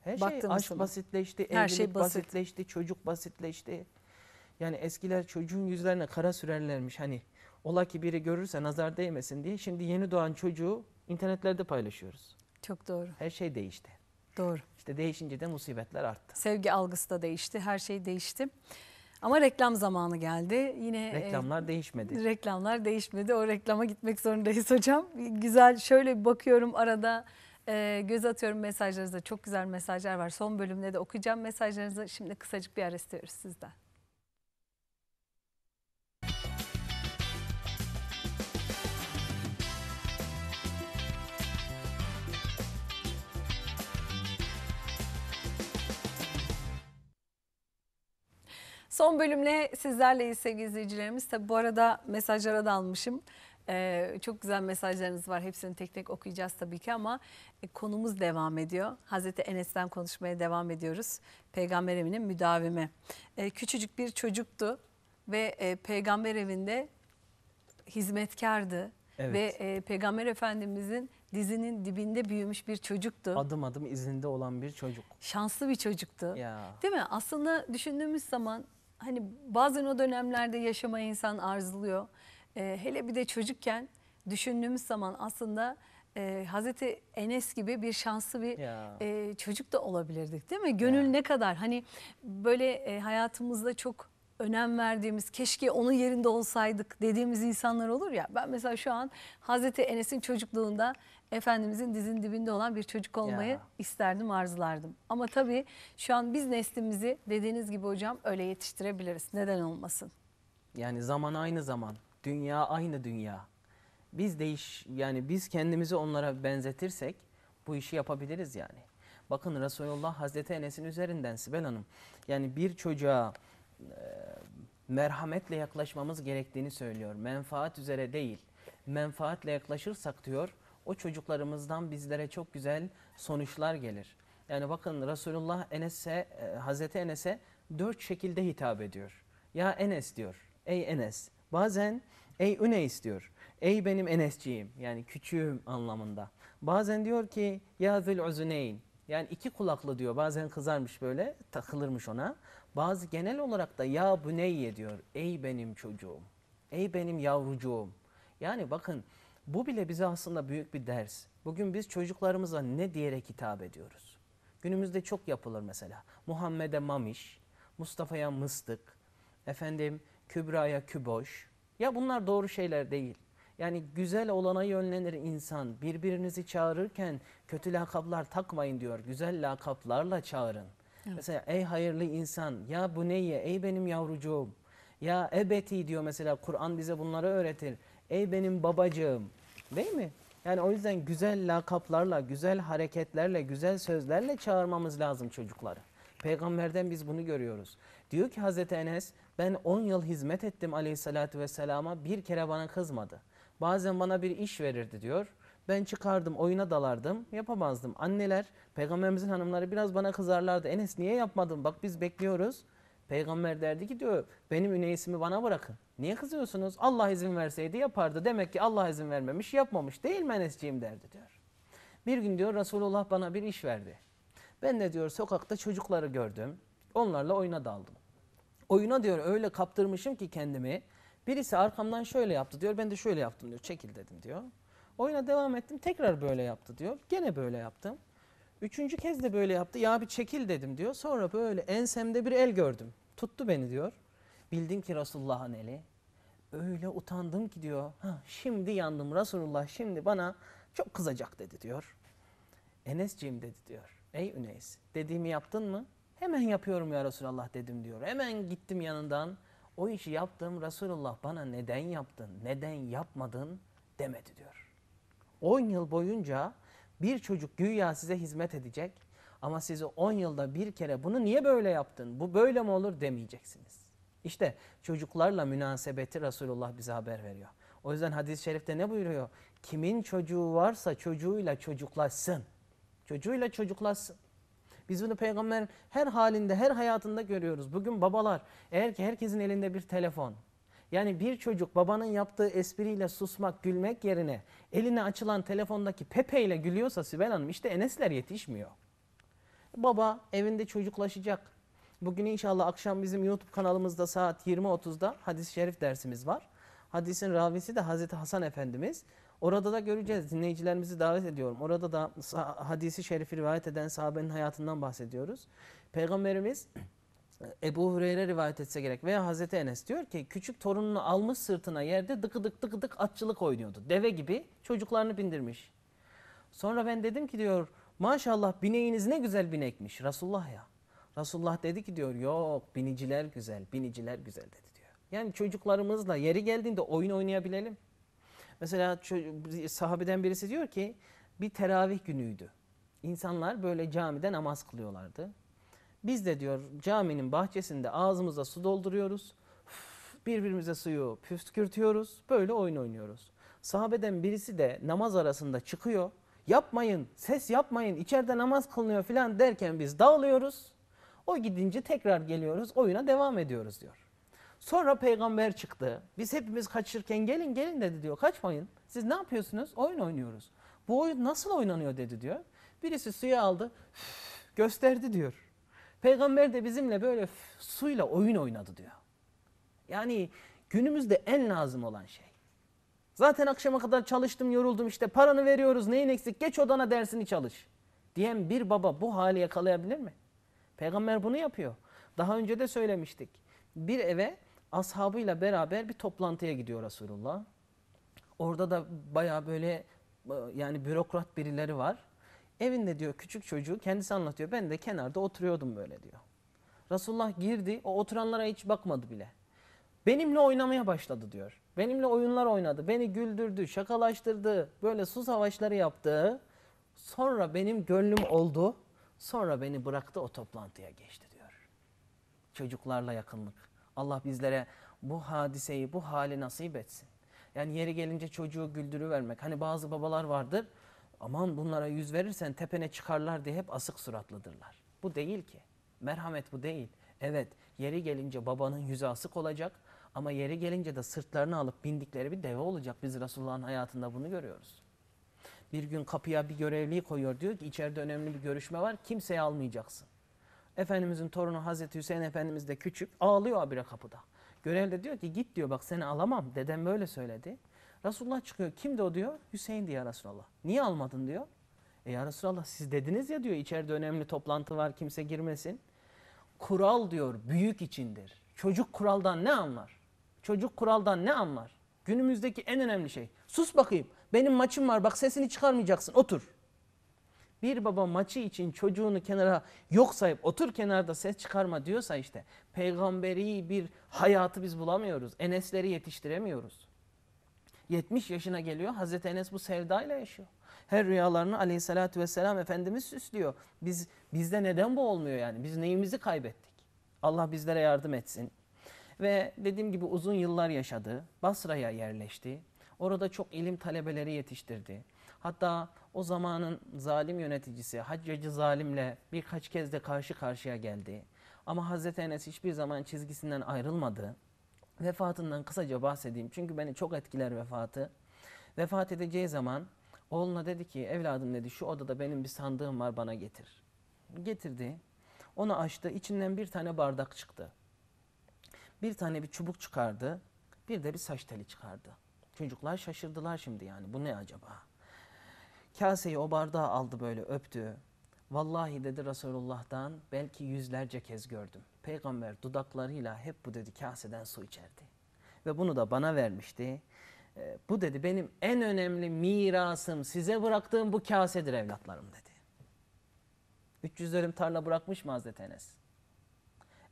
Her şey aşk zaman. basitleşti, Her şey evlilik şey basit. basitleşti, çocuk basitleşti. Yani eskiler çocuğun yüzlerine kara sürerlermiş hani ola ki biri görürse nazar değmesin diye. Şimdi yeni doğan çocuğu internetlerde paylaşıyoruz. Çok doğru. Her şey değişti. Doğru. İşte değişince de musibetler arttı. Sevgi algısı da değişti, her şey değişti. Ama reklam zamanı geldi. Yine e, reklamlar e, değişmedi. Reklamlar değişmedi. O reklama gitmek zorundayız hocam. Güzel şöyle bakıyorum arada e, göz atıyorum mesajlarınızda. Çok güzel mesajlar var. Son bölümde de okuyacağım mesajlarınızı. Şimdi kısacık bir ara istiyoruz sizden. Son bölümle sizlerleyiz sevgili izleyicilerimiz. Tabi bu arada mesajlara dalmışım. Ee, çok güzel mesajlarınız var. Hepsini tek tek okuyacağız tabii ki ama e, konumuz devam ediyor. Hazreti Enes'ten konuşmaya devam ediyoruz. Peygamber evinin müdavimi. Ee, küçücük bir çocuktu ve e, peygamber evinde hizmetkardı. Evet. Ve e, Peygamber Efendimizin dizinin dibinde büyümüş bir çocuktu. Adım adım izinde olan bir çocuk. Şanslı bir çocuktu. Ya. Değil mi? Aslında düşündüğümüz zaman hani bazen o dönemlerde yaşama insan arzuluyor. E, hele bir de çocukken düşündüğümüz zaman aslında e, Hazreti Enes gibi bir şanslı bir e, çocuk da olabilirdik değil mi? Gönül ya. ne kadar hani böyle e, hayatımızda çok önem verdiğimiz, keşke onun yerinde olsaydık dediğimiz insanlar olur ya. Ben mesela şu an Hazreti Enes'in çocukluğunda Efendimizin dizin dibinde olan bir çocuk olmayı ya. isterdim, arzulardım. Ama tabii şu an biz neslimizi dediğiniz gibi hocam öyle yetiştirebiliriz. Neden olmasın? Yani zaman aynı zaman, dünya aynı dünya. Biz değiş yani biz kendimizi onlara benzetirsek bu işi yapabiliriz yani. Bakın Resulullah Hazreti Enes'in üzerinden Sibel Hanım. Yani bir çocuğa e, merhametle yaklaşmamız gerektiğini söylüyor. Menfaat üzere değil. Menfaatle yaklaşırsak diyor o çocuklarımızdan bizlere çok güzel sonuçlar gelir. Yani bakın Resulullah Enes'e, e, Hazreti Enes'e dört şekilde hitap ediyor. Ya Enes diyor, ey Enes. Bazen ey Üneys diyor, ey benim Enes'ciğim yani küçüğüm anlamında. Bazen diyor ki ya zül uzuneyn yani iki kulaklı diyor bazen kızarmış böyle takılırmış ona. Bazı genel olarak da ya büneyye diyor ey benim çocuğum, ey benim yavrucuğum. Yani bakın bu bile bize aslında büyük bir ders. Bugün biz çocuklarımıza ne diyerek hitap ediyoruz? Günümüzde çok yapılır mesela. Muhammed'e mamiş, Mustafa'ya mıstık, efendim Kübra'ya küboş. Ya bunlar doğru şeyler değil. Yani güzel olana yönlenir insan. Birbirinizi çağırırken kötü lakaplar takmayın diyor. Güzel lakaplarla çağırın. Evet. Mesela ey hayırlı insan, ya bu neye, ey benim yavrucuğum, ya ebeti diyor mesela Kur'an bize bunları öğretir. Ey benim babacığım. Değil mi? Yani o yüzden güzel lakaplarla, güzel hareketlerle, güzel sözlerle çağırmamız lazım çocukları. Peygamberden biz bunu görüyoruz. Diyor ki Hazreti Enes ben 10 yıl hizmet ettim aleyhissalatü vesselama bir kere bana kızmadı. Bazen bana bir iş verirdi diyor. Ben çıkardım oyuna dalardım yapamazdım. Anneler peygamberimizin hanımları biraz bana kızarlardı. Enes niye yapmadın bak biz bekliyoruz. Peygamber derdi ki diyor benim üneysimi bana bırakın. Niye kızıyorsunuz? Allah izin verseydi yapardı. Demek ki Allah izin vermemiş yapmamış değil mi Enes'ciğim derdi diyor. Bir gün diyor Resulullah bana bir iş verdi. Ben de diyor sokakta çocukları gördüm. Onlarla oyuna daldım. Oyuna diyor öyle kaptırmışım ki kendimi. Birisi arkamdan şöyle yaptı diyor. Ben de şöyle yaptım diyor. Çekil dedim diyor. Oyuna devam ettim. Tekrar böyle yaptı diyor. Gene böyle yaptım. Üçüncü kez de böyle yaptı. Ya bir çekil dedim diyor. Sonra böyle ensemde bir el gördüm. Tuttu beni diyor. Bildim ki Resulullah'ın eli. Öyle utandım ki diyor. şimdi yandım Resulullah şimdi bana çok kızacak dedi diyor. Enes'ciğim dedi diyor. Ey Üneys dediğimi yaptın mı? Hemen yapıyorum ya Resulallah dedim diyor. Hemen gittim yanından. O işi yaptım Resulullah bana neden yaptın, neden yapmadın demedi diyor. 10 yıl boyunca bir çocuk güya size hizmet edecek ama sizi 10 yılda bir kere bunu niye böyle yaptın, bu böyle mi olur demeyeceksiniz. İşte çocuklarla münasebeti Resulullah bize haber veriyor. O yüzden hadis-i şerifte ne buyuruyor? Kimin çocuğu varsa çocuğuyla çocuklaşsın. Çocuğuyla çocuklaşsın. Biz bunu peygamberin her halinde, her hayatında görüyoruz. Bugün babalar, eğer ki herkesin elinde bir telefon, yani bir çocuk babanın yaptığı espriyle susmak, gülmek yerine eline açılan telefondaki Pepe ile gülüyorsa Sibel Hanım işte Enesler yetişmiyor. Baba evinde çocuklaşacak. Bugün inşallah akşam bizim YouTube kanalımızda saat 20.30'da hadis-i şerif dersimiz var. Hadisin ravisi de Hazreti Hasan Efendimiz. Orada da göreceğiz. Dinleyicilerimizi davet ediyorum. Orada da hadisi şerifi rivayet eden sahabenin hayatından bahsediyoruz. Peygamberimiz Ebu Hureyre rivayet etse gerek veya Hazreti Enes diyor ki küçük torununu almış sırtına yerde dıkı dık dıkı dık atçılık oynuyordu. Deve gibi çocuklarını bindirmiş. Sonra ben dedim ki diyor maşallah bineğiniz ne güzel binekmiş Resulullah ya. Resulullah dedi ki diyor yok biniciler güzel biniciler güzel dedi diyor. Yani çocuklarımızla yeri geldiğinde oyun oynayabilelim. Mesela sahabeden birisi diyor ki bir teravih günüydü. İnsanlar böyle camide namaz kılıyorlardı. Biz de diyor caminin bahçesinde ağzımıza su dolduruyoruz. Birbirimize suyu püskürtüyoruz. Böyle oyun oynuyoruz. Sahabeden birisi de namaz arasında çıkıyor. Yapmayın, ses yapmayın, içeride namaz kılınıyor filan derken biz dağılıyoruz. O gidince tekrar geliyoruz, oyuna devam ediyoruz diyor. Sonra peygamber çıktı. Biz hepimiz kaçırken gelin gelin dedi diyor. Kaçmayın. Siz ne yapıyorsunuz? Oyun oynuyoruz. Bu oyun nasıl oynanıyor dedi diyor. Birisi suyu aldı. Gösterdi diyor. Peygamber de bizimle böyle suyla oyun oynadı diyor. Yani günümüzde en lazım olan şey. Zaten akşama kadar çalıştım yoruldum işte paranı veriyoruz neyin eksik geç odana dersini çalış. Diyen bir baba bu hali yakalayabilir mi? Peygamber bunu yapıyor. Daha önce de söylemiştik. Bir eve ashabıyla beraber bir toplantıya gidiyor Resulullah. Orada da baya böyle e, yani bürokrat birileri var. Evinde diyor küçük çocuğu kendisi anlatıyor. Ben de kenarda oturuyordum böyle diyor. Resulullah girdi o oturanlara hiç bakmadı bile. Benimle oynamaya başladı diyor. Benimle oyunlar oynadı. Beni güldürdü, şakalaştırdı. Böyle su savaşları yaptı. Sonra benim gönlüm oldu. Sonra beni bıraktı o toplantıya geçti diyor. Çocuklarla yakınlık. Allah bizlere bu hadiseyi, bu hali nasip etsin. Yani yeri gelince çocuğu güldürüvermek. Hani bazı babalar vardır aman bunlara yüz verirsen tepene çıkarlar diye hep asık suratlıdırlar. Bu değil ki. Merhamet bu değil. Evet yeri gelince babanın yüzü asık olacak ama yeri gelince de sırtlarını alıp bindikleri bir deve olacak. Biz Resulullah'ın hayatında bunu görüyoruz. Bir gün kapıya bir görevli koyuyor diyor ki içeride önemli bir görüşme var kimseyi almayacaksın. Efendimizin torunu Hazreti Hüseyin Efendimiz de küçük ağlıyor abire kapıda. Görevli de diyor ki git diyor bak seni alamam dedem böyle söyledi. Resulullah çıkıyor. Kimdi o diyor? Hüseyin diyor Resulullah. Niye almadın diyor. E ya Resulallah siz dediniz ya diyor içeride önemli toplantı var kimse girmesin. Kural diyor büyük içindir. Çocuk kuraldan ne anlar? Çocuk kuraldan ne anlar? Günümüzdeki en önemli şey. Sus bakayım benim maçım var bak sesini çıkarmayacaksın otur. Bir baba maçı için çocuğunu kenara yok sayıp otur kenarda ses çıkarma diyorsa işte peygamberi bir hayatı biz bulamıyoruz. Enesleri yetiştiremiyoruz. 70 yaşına geliyor. Hazreti Enes bu sevdayla yaşıyor. Her rüyalarını aleyhissalatü vesselam Efendimiz süslüyor. Biz Bizde neden bu olmuyor yani? Biz neyimizi kaybettik? Allah bizlere yardım etsin. Ve dediğim gibi uzun yıllar yaşadı. Basra'ya yerleşti. Orada çok ilim talebeleri yetiştirdi. Hatta o zamanın zalim yöneticisi Haccacı Zalim'le birkaç kez de karşı karşıya geldi. Ama Hazreti Enes hiçbir zaman çizgisinden ayrılmadı. Vefatından kısaca bahsedeyim çünkü beni çok etkiler vefatı. Vefat edeceği zaman oğluna dedi ki evladım dedi şu odada benim bir sandığım var bana getir. Getirdi. Onu açtı. İçinden bir tane bardak çıktı. Bir tane bir çubuk çıkardı. Bir de bir saç teli çıkardı. Çocuklar şaşırdılar şimdi yani. Bu ne acaba? Kaseyi o bardağa aldı böyle öptü. Vallahi dedi Resulullah'tan belki yüzlerce kez gördüm. Peygamber dudaklarıyla hep bu dedi kaseden su içerdi. Ve bunu da bana vermişti. E, bu dedi benim en önemli mirasım size bıraktığım bu kasedir evlatlarım dedi. 300 dönüm tarla bırakmış mı Hazreti Enes?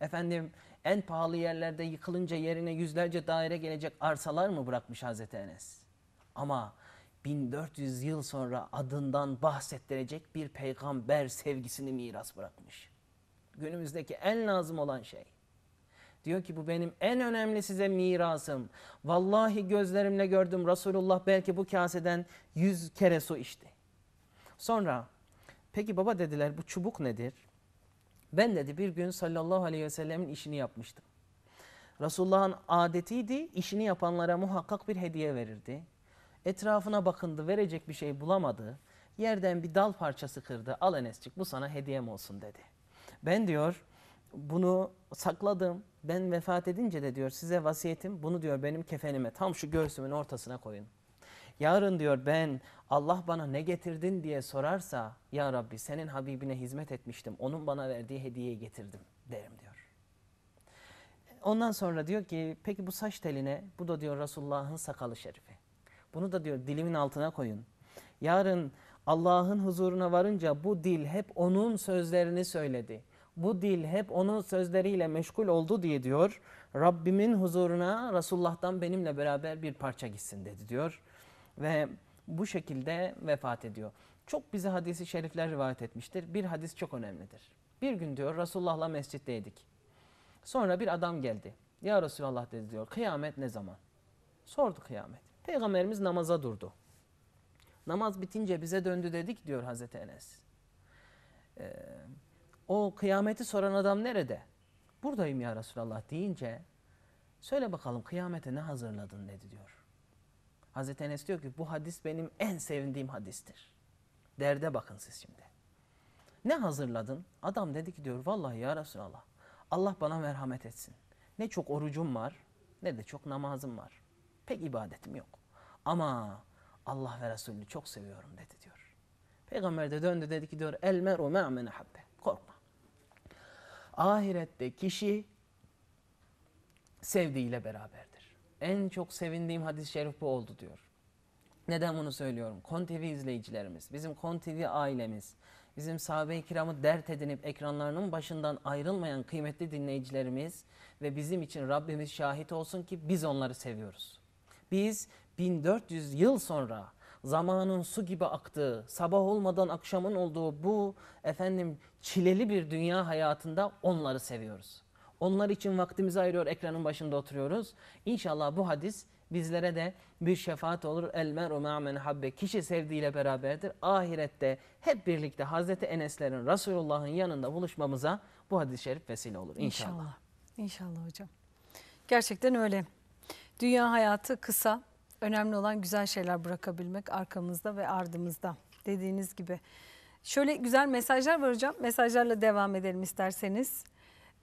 Efendim en pahalı yerlerde yıkılınca yerine yüzlerce daire gelecek arsalar mı bırakmış Hazreti Enes? Ama 1400 yıl sonra adından bahsettirecek bir peygamber sevgisini miras bırakmış günümüzdeki en lazım olan şey. Diyor ki bu benim en önemli size mirasım. Vallahi gözlerimle gördüm Resulullah belki bu kaseden yüz kere su içti. Sonra peki baba dediler bu çubuk nedir? Ben dedi bir gün sallallahu aleyhi ve sellemin işini yapmıştım. Resulullah'ın adetiydi işini yapanlara muhakkak bir hediye verirdi. Etrafına bakındı verecek bir şey bulamadı. Yerden bir dal parçası kırdı al Enes'cik bu sana hediyem olsun dedi. Ben diyor bunu sakladım. Ben vefat edince de diyor size vasiyetim bunu diyor benim kefenime tam şu göğsümün ortasına koyun. Yarın diyor ben Allah bana ne getirdin diye sorarsa ya Rabbi senin Habibine hizmet etmiştim. Onun bana verdiği hediyeyi getirdim derim diyor. Ondan sonra diyor ki peki bu saç teline bu da diyor Resulullah'ın sakalı şerifi. Bunu da diyor dilimin altına koyun. Yarın Allah'ın huzuruna varınca bu dil hep onun sözlerini söyledi. Bu dil hep onun sözleriyle meşgul oldu diye diyor. Rabbimin huzuruna Resulullah'tan benimle beraber bir parça gitsin dedi diyor. Ve bu şekilde vefat ediyor. Çok bize hadisi şerifler rivayet etmiştir. Bir hadis çok önemlidir. Bir gün diyor Resulullah'la mescitteydik. Sonra bir adam geldi. Ya Resulallah dedi diyor kıyamet ne zaman? Sordu kıyamet. Peygamberimiz namaza durdu. Namaz bitince bize döndü dedik diyor Hazreti Enes. Ee, o kıyameti soran adam nerede? Buradayım ya Resulallah deyince söyle bakalım kıyamete ne hazırladın dedi diyor. Hazreti Enes diyor ki bu hadis benim en sevindiğim hadistir. Derde bakın siz şimdi. Ne hazırladın? Adam dedi ki diyor vallahi ya Resulallah Allah bana merhamet etsin. Ne çok orucum var ne de çok namazım var. Pek ibadetim yok. Ama Allah ve Resulünü çok seviyorum dedi diyor. Peygamber de döndü dedi ki diyor elmer meru me'men habbe. Korkma. Ahirette kişi sevdiğiyle beraberdir. En çok sevindiğim hadis-i şerif bu oldu diyor. Neden bunu söylüyorum? Kon izleyicilerimiz, bizim Kon ailemiz, bizim sahabe-i kiramı dert edinip ekranlarının başından ayrılmayan kıymetli dinleyicilerimiz ve bizim için Rabbimiz şahit olsun ki biz onları seviyoruz. Biz 1400 yıl sonra zamanın su gibi aktığı, sabah olmadan akşamın olduğu bu efendim çileli bir dünya hayatında onları seviyoruz. Onlar için vaktimizi ayırıyor, ekranın başında oturuyoruz. İnşallah bu hadis bizlere de bir şefaat olur. El meru ma'men habbe kişi sevdiğiyle beraberdir. Ahirette hep birlikte Hazreti Enes'lerin Resulullah'ın yanında buluşmamıza bu hadis-i şerif vesile olur inşallah. İnşallah. İnşallah hocam. Gerçekten öyle. Dünya hayatı kısa Önemli olan güzel şeyler bırakabilmek arkamızda ve ardımızda dediğiniz gibi. Şöyle güzel mesajlar var hocam. Mesajlarla devam edelim isterseniz.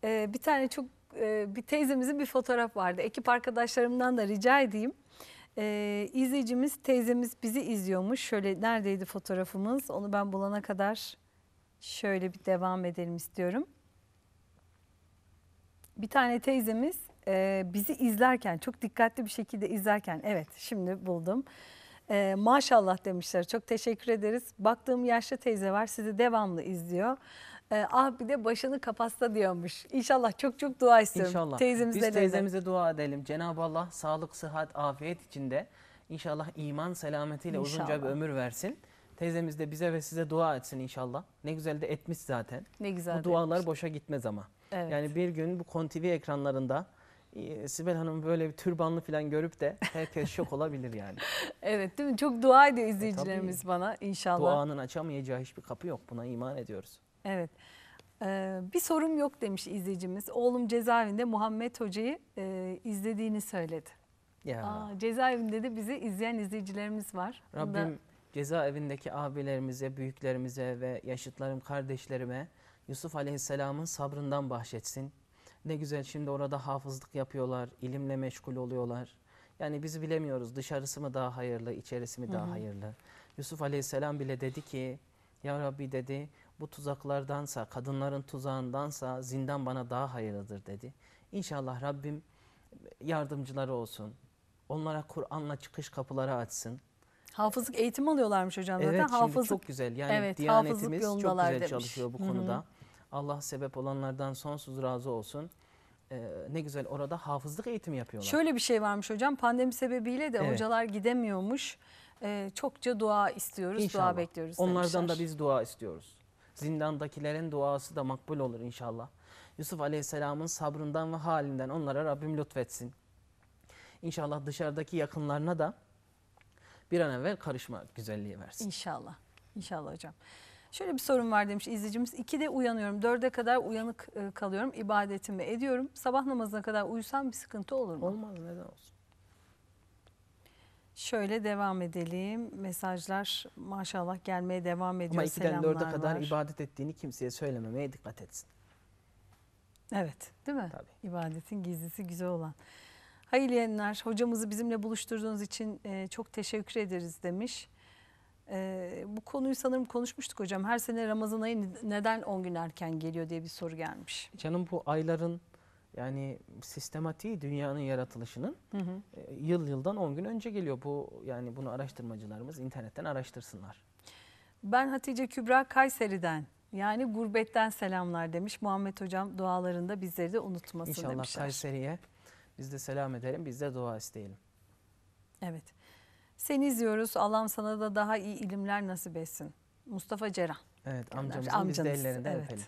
Ee, bir tane çok e, bir teyzemizin bir fotoğraf vardı. Ekip arkadaşlarımdan da rica edeyim. Ee, izleyicimiz teyzemiz bizi izliyormuş. Şöyle neredeydi fotoğrafımız? Onu ben bulana kadar şöyle bir devam edelim istiyorum. Bir tane teyzemiz e, bizi izlerken çok dikkatli bir şekilde izlerken evet şimdi buldum. E, maşallah demişler çok teşekkür ederiz. Baktığım yaşlı teyze var sizi devamlı izliyor. E, ah bir de başını kapasta diyormuş. İnşallah çok çok dua istiyorum. İnşallah. Teyzemize Biz teyzemize dua edelim. Cenab-ı Allah sağlık, sıhhat, afiyet içinde inşallah iman selametiyle inşallah. uzunca bir ömür versin. Teyzemiz de bize ve size dua etsin inşallah. Ne güzel de etmiş zaten. Ne güzel. Bu dualar etmiş. boşa gitmez ama. Evet. Yani bir gün bu kontivi ekranlarında ee, Sibel Hanım böyle bir türbanlı falan görüp de herkes şok olabilir yani. evet değil mi? Çok dua ediyor e, izleyicilerimiz e, bana inşallah. Duanın açamayacağı hiçbir kapı yok. Buna iman ediyoruz. Evet. Ee, bir sorum yok demiş izleyicimiz. Oğlum cezaevinde Muhammed Hoca'yı e, izlediğini söyledi. Ya. Aa, cezaevinde de bizi izleyen izleyicilerimiz var. Rabbim Bunda... cezaevindeki abilerimize, büyüklerimize ve yaşıtlarım kardeşlerime Yusuf Aleyhisselam'ın sabrından bahşetsin. Ne güzel şimdi orada hafızlık yapıyorlar, ilimle meşgul oluyorlar. Yani biz bilemiyoruz dışarısı mı daha hayırlı, içerisi mi Hı -hı. daha hayırlı. Yusuf Aleyhisselam bile dedi ki ya Rabbi dedi bu tuzaklardansa, kadınların tuzağındansa zindan bana daha hayırlıdır dedi. İnşallah Rabbim yardımcıları olsun. Onlara Kur'an'la çıkış kapıları açsın. Hafızlık eğitim alıyorlarmış hocam zaten. Evet hafızlık, çok güzel. Yani evet, Diyanetimiz çok güzel demiş. çalışıyor bu konuda. Hı -hı. Allah sebep olanlardan sonsuz razı olsun e, ne güzel orada hafızlık eğitimi yapıyorlar. Şöyle bir şey varmış hocam pandemi sebebiyle de Evet. hocalar gidemiyormuş. Ee, çokça dua istiyoruz, dua bekliyoruz. Onlardan demişler. da biz dua istiyoruz. Zindandakilerin duası da makbul olur inşallah. Yusuf Aleyhisselam'ın sabrından ve halinden onlara Rabbim lütfetsin. İnşallah dışarıdaki yakınlarına da bir an evvel karışma güzelliği versin. İnşallah. İnşallah hocam. Şöyle bir sorun var demiş izleyicimiz. de uyanıyorum, 4'e kadar uyanık e, kalıyorum, ibadetimi ediyorum. Sabah namazına kadar uyusam bir sıkıntı olur mu? Olmaz, neden olsun? Şöyle devam edelim. Mesajlar maşallah gelmeye devam ediyor. Ama 2'den 4'e kadar var. ibadet ettiğini kimseye söylememeye dikkat etsin. Evet değil mi? Tabii. İbadetin gizlisi güzel olan. Hayırlı yayınlar. Hocamızı bizimle buluşturduğunuz için e, çok teşekkür ederiz demiş. Ee, bu konuyu sanırım konuşmuştuk hocam. Her sene Ramazan ayı neden 10 gün erken geliyor diye bir soru gelmiş. Canım bu ayların yani sistematiği dünyanın yaratılışının hı hı. E, yıl yıldan 10 gün önce geliyor. Bu yani bunu araştırmacılarımız internetten araştırsınlar. Ben Hatice Kübra Kayseri'den yani gurbetten selamlar demiş. Muhammed Hocam dualarında bizleri de unutmasın İnşallah demişler. İnşallah Kayseri'ye biz de selam edelim, biz de dua isteyelim. Evet. Seni izliyoruz. Allah'ım sana da daha iyi ilimler nasip etsin. Mustafa Ceren. Evet amcamızın amcanız. biz de ellerinden evet. öpelim.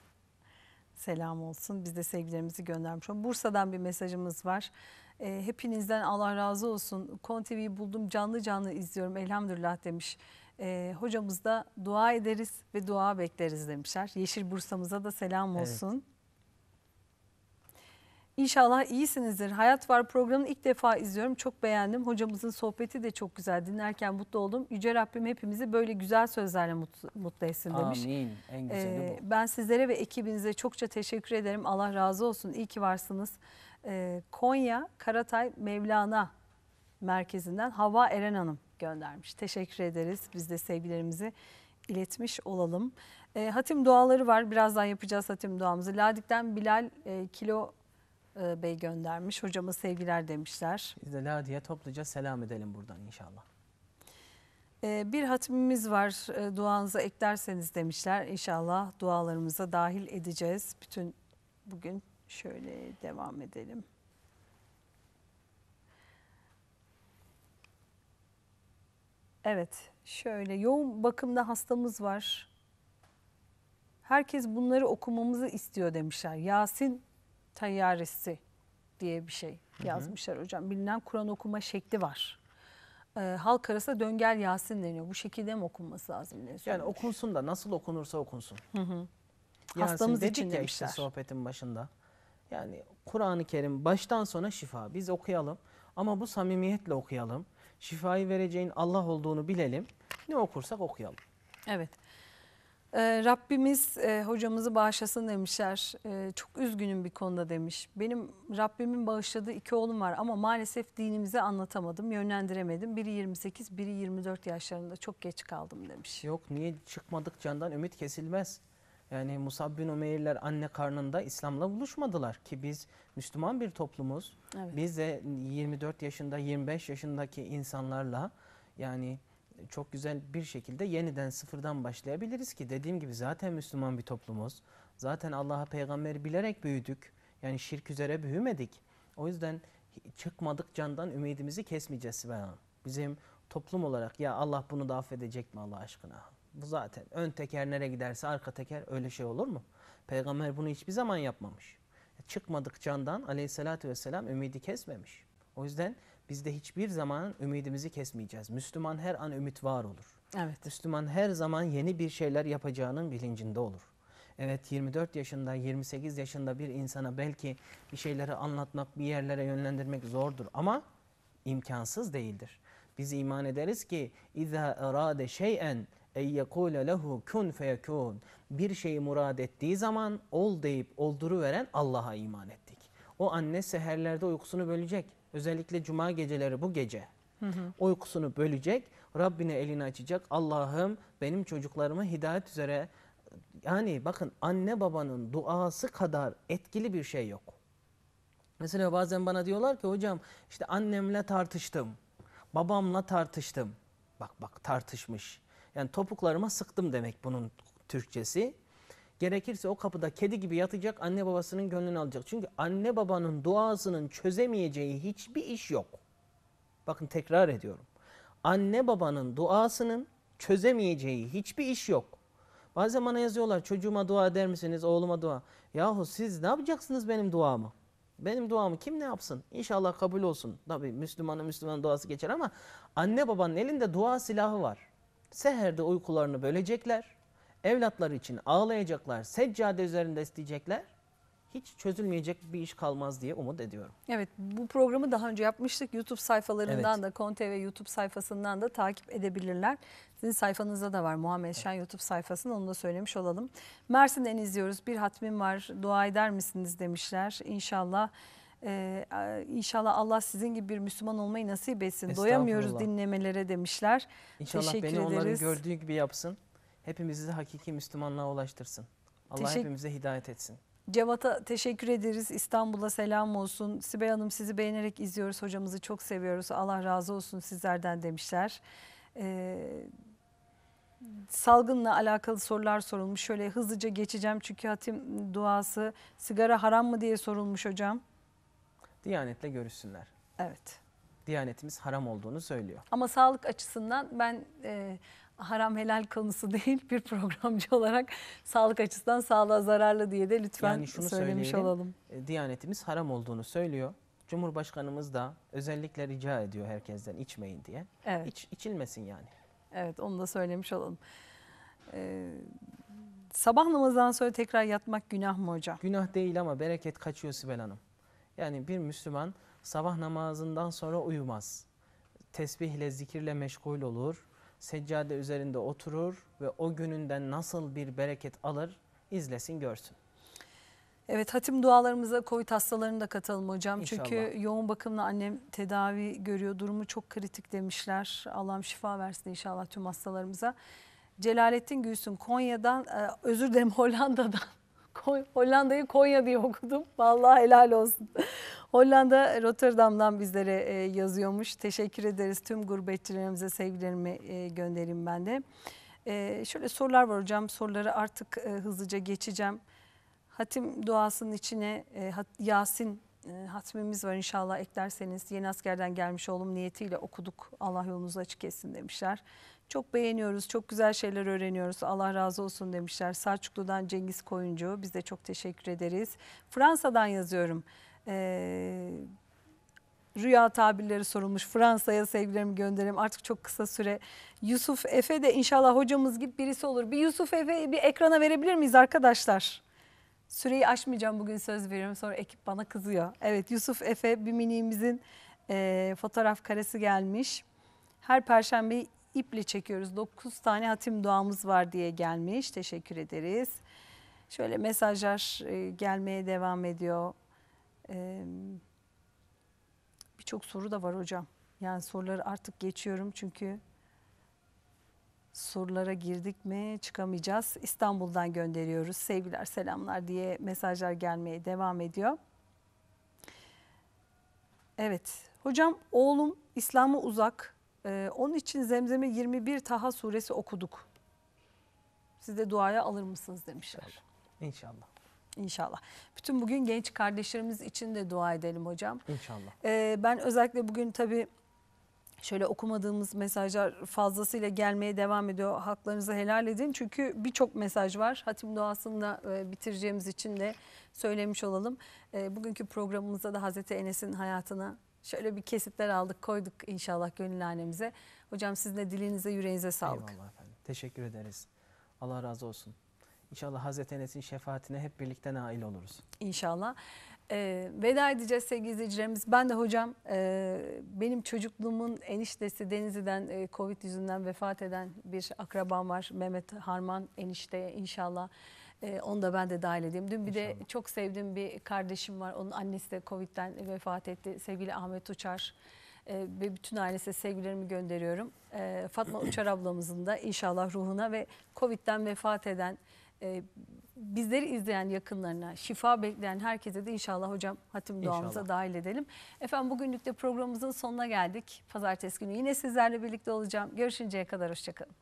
Selam olsun. Biz de sevgilerimizi göndermiş olalım. Bursa'dan bir mesajımız var. E, hepinizden Allah razı olsun. Kon TV'yi buldum canlı canlı izliyorum elhamdülillah demiş. E, hocamız da dua ederiz ve dua bekleriz demişler. Yeşil Bursa'mıza da selam olsun. İnşallah iyisinizdir. Hayat Var programını ilk defa izliyorum. Çok beğendim. Hocamızın sohbeti de çok güzel. Dinlerken mutlu oldum. Yüce Rabbim hepimizi böyle güzel sözlerle mutlu, mutlu etsin demiş. Amin. En güzeli ee, bu. Ben sizlere ve ekibinize çokça teşekkür ederim. Allah razı olsun. İyi ki varsınız. Ee, Konya Karatay Mevlana Merkezi'nden Hava Eren Hanım göndermiş. Teşekkür ederiz. Biz de sevgilerimizi iletmiş olalım. E, hatim duaları var. Birazdan yapacağız hatim duamızı. Ladik'ten Bilal e, kilo e, bey göndermiş. Hocama sevgiler demişler. Biz de la diye topluca selam edelim buradan inşallah. E, bir hatmimiz var e, duanıza eklerseniz demişler. İnşallah dualarımıza dahil edeceğiz. Bütün bugün şöyle devam edelim. Evet şöyle yoğun bakımda hastamız var. Herkes bunları okumamızı istiyor demişler. Yasin Tayyaresi diye bir şey yazmışlar hı hı. hocam. Bilinen Kur'an okuma şekli var. Ee, halk arasında döngel Yasin deniyor. Bu şekilde mi okunması lazım diye Yani okunsun da nasıl okunursa okunsun. Hı hı. Yasin Hastamız dedik için ya demişler. işte sohbetin başında. Yani Kur'an-ı Kerim baştan sona şifa. Biz okuyalım ama bu samimiyetle okuyalım. Şifayı vereceğin Allah olduğunu bilelim. Ne okursak okuyalım. Evet. Ee, Rabbimiz e, hocamızı bağışlasın demişler. E, çok üzgünüm bir konuda demiş. Benim Rabbimin bağışladığı iki oğlum var ama maalesef dinimizi anlatamadım, yönlendiremedim. Biri 28, biri 24 yaşlarında çok geç kaldım demiş. Yok niye çıkmadık candan ümit kesilmez. Yani Musab bin Umeyr'ler anne karnında İslam'la buluşmadılar ki biz Müslüman bir toplumuz. Evet. Biz de 24 yaşında 25 yaşındaki insanlarla yani çok güzel bir şekilde yeniden sıfırdan başlayabiliriz ki dediğim gibi zaten Müslüman bir toplumuz. Zaten Allah'a peygamberi bilerek büyüdük. Yani şirk üzere büyümedik. O yüzden çıkmadık candan ümidimizi kesmeyeceğiz Sibel Bizim toplum olarak ya Allah bunu da affedecek mi Allah aşkına? Bu zaten ön teker nereye giderse arka teker öyle şey olur mu? Peygamber bunu hiçbir zaman yapmamış. Çıkmadık candan aleyhissalatü vesselam ümidi kesmemiş. O yüzden biz de hiçbir zaman ümidimizi kesmeyeceğiz. Müslüman her an ümit var olur. Evet. Müslüman her zaman yeni bir şeyler yapacağının bilincinde olur. Evet 24 yaşında 28 yaşında bir insana belki bir şeyleri anlatmak bir yerlere yönlendirmek zordur ama imkansız değildir. Biz iman ederiz ki اِذَا اَرَادَ شَيْئًا اَيْ يَقُولَ لَهُ كُنْ فَيَكُونَ Bir şeyi murad ettiği zaman ol deyip olduru veren Allah'a iman ettik. O anne seherlerde uykusunu bölecek özellikle cuma geceleri bu gece hı hı. uykusunu bölecek. Rabbine elini açacak. Allah'ım benim çocuklarımı hidayet üzere yani bakın anne babanın duası kadar etkili bir şey yok. Mesela bazen bana diyorlar ki hocam işte annemle tartıştım. Babamla tartıştım. Bak bak tartışmış. Yani topuklarıma sıktım demek bunun Türkçesi. Gerekirse o kapıda kedi gibi yatacak anne babasının gönlünü alacak. Çünkü anne babanın duasının çözemeyeceği hiçbir iş yok. Bakın tekrar ediyorum. Anne babanın duasının çözemeyeceği hiçbir iş yok. Bazen bana yazıyorlar çocuğuma dua eder misiniz, oğluma dua. Yahu siz ne yapacaksınız benim duamı? Benim duamı kim ne yapsın? İnşallah kabul olsun. Tabi Müslümanın Müslüman duası geçer ama anne babanın elinde dua silahı var. Seherde uykularını bölecekler evlatları için ağlayacaklar, seccade üzerinde isteyecekler. Hiç çözülmeyecek bir iş kalmaz diye umut ediyorum. Evet bu programı daha önce yapmıştık. YouTube sayfalarından evet. da Konte ve YouTube sayfasından da takip edebilirler. Sizin sayfanızda da var Muhammed Şen evet. YouTube sayfasını onu da söylemiş olalım. Mersin'den izliyoruz. Bir Hatmi'n var dua eder misiniz demişler. İnşallah. Ee, inşallah Allah sizin gibi bir Müslüman olmayı nasip etsin. Doyamıyoruz dinlemelere demişler. İnşallah Teşekkür beni ederiz. onların gördüğü gibi yapsın hepimizi hakiki Müslümanlığa ulaştırsın. Allah Teşekkür- hepimize hidayet etsin. Cevat'a teşekkür ederiz. İstanbul'a selam olsun. Sibel Hanım sizi beğenerek izliyoruz. Hocamızı çok seviyoruz. Allah razı olsun sizlerden demişler. Ee, salgınla alakalı sorular sorulmuş. Şöyle hızlıca geçeceğim çünkü hatim duası sigara haram mı diye sorulmuş hocam. Diyanetle görüşsünler. Evet. Diyanetimiz haram olduğunu söylüyor. Ama sağlık açısından ben e, haram helal konusu değil bir programcı olarak sağlık açısından sağlığa zararlı diye de lütfen yani şunu söylemiş olalım. E, Diyanetimiz haram olduğunu söylüyor. Cumhurbaşkanımız da özellikle rica ediyor herkesten içmeyin diye. Evet. İç, içilmesin yani. Evet onu da söylemiş olalım. Ee, sabah namazdan sonra tekrar yatmak günah mı hocam? Günah değil ama bereket kaçıyor Sibel Hanım. Yani bir Müslüman sabah namazından sonra uyumaz. Tesbihle, zikirle meşgul olur seccade üzerinde oturur ve o gününden nasıl bir bereket alır izlesin görsün. Evet hatim dualarımıza COVID hastalarını da katalım hocam. İnşallah. Çünkü yoğun bakımla annem tedavi görüyor. Durumu çok kritik demişler. Allah'ım şifa versin inşallah tüm hastalarımıza. Celalettin Gülsün Konya'dan, e, özür dilerim Hollanda'dan. Hollanda'yı Konya diye okudum. Vallahi helal olsun. Hollanda e, Rotterdam'dan bizlere e, yazıyormuş. Teşekkür ederiz tüm gurbetçilerimize sevgilerimi e, göndereyim ben de. Şöyle sorular var hocam. Soruları artık hızlıca geçeceğim. Hatim duasının içine Yasin hatmimiz var inşallah eklerseniz yeni askerden gelmiş oğlum niyetiyle okuduk Allah yolunuzu açık etsin demişler. Çok beğeniyoruz çok güzel şeyler öğreniyoruz Allah razı olsun demişler. Selçuklu'dan Cengiz Koyuncu biz de çok teşekkür ederiz. Fransa'dan yazıyorum. E, rüya tabirleri sorulmuş. Fransa'ya sevgilerimi gönderim. Artık çok kısa süre. Yusuf Efe de inşallah hocamız gibi birisi olur. Bir Yusuf Efe'yi bir ekrana verebilir miyiz arkadaşlar? Süreyi aşmayacağım bugün söz veriyorum. Sonra ekip bana kızıyor. Evet Yusuf Efe bir miniğimizin e, fotoğraf karesi gelmiş. Her perşembe iple çekiyoruz. 9 tane hatim duamız var diye gelmiş. Teşekkür ederiz. Şöyle mesajlar e, gelmeye devam ediyor. Ee, Birçok soru da var hocam. Yani soruları artık geçiyorum çünkü sorulara girdik mi çıkamayacağız. İstanbul'dan gönderiyoruz sevgiler selamlar diye mesajlar gelmeye devam ediyor. Evet hocam oğlum İslam'a uzak ee, onun için Zemzem'e 21 Taha suresi okuduk. Siz de duaya alır mısınız demişler. İnşallah. İnşallah. Bütün bugün genç kardeşlerimiz için de dua edelim hocam. İnşallah. Ee, ben özellikle bugün tabii şöyle okumadığımız mesajlar fazlasıyla gelmeye devam ediyor. Haklarınızı helal edin. Çünkü birçok mesaj var. Hatim duasını da e, bitireceğimiz için de söylemiş olalım. E, bugünkü programımızda da Hazreti Enes'in hayatına şöyle bir kesitler aldık koyduk inşallah annemize. Hocam sizin de dilinize yüreğinize sağlık. Eyvallah efendim. Teşekkür ederiz. Allah razı olsun. İnşallah Hazreti Enes'in şefaatine hep birlikte nail oluruz. İnşallah. E, veda edeceğiz sevgili izleyicilerimiz. Ben de hocam e, benim çocukluğumun eniştesi Denizli'den e, Covid yüzünden vefat eden bir akrabam var. Mehmet Harman enişteye inşallah. E, onu da ben de dahil edeyim. Dün bir İnşallah. de çok sevdiğim bir kardeşim var. Onun annesi de Covid'den vefat etti. Sevgili Ahmet Uçar e, ve bütün ailesine sevgilerimi gönderiyorum. E, Fatma Uçar ablamızın da inşallah ruhuna ve Covid'den vefat eden ee, bizleri izleyen yakınlarına, şifa bekleyen herkese de inşallah hocam hatim duamıza dahil edelim. Efendim bugünlük de programımızın sonuna geldik. Pazartesi günü yine sizlerle birlikte olacağım. Görüşünceye kadar hoşçakalın.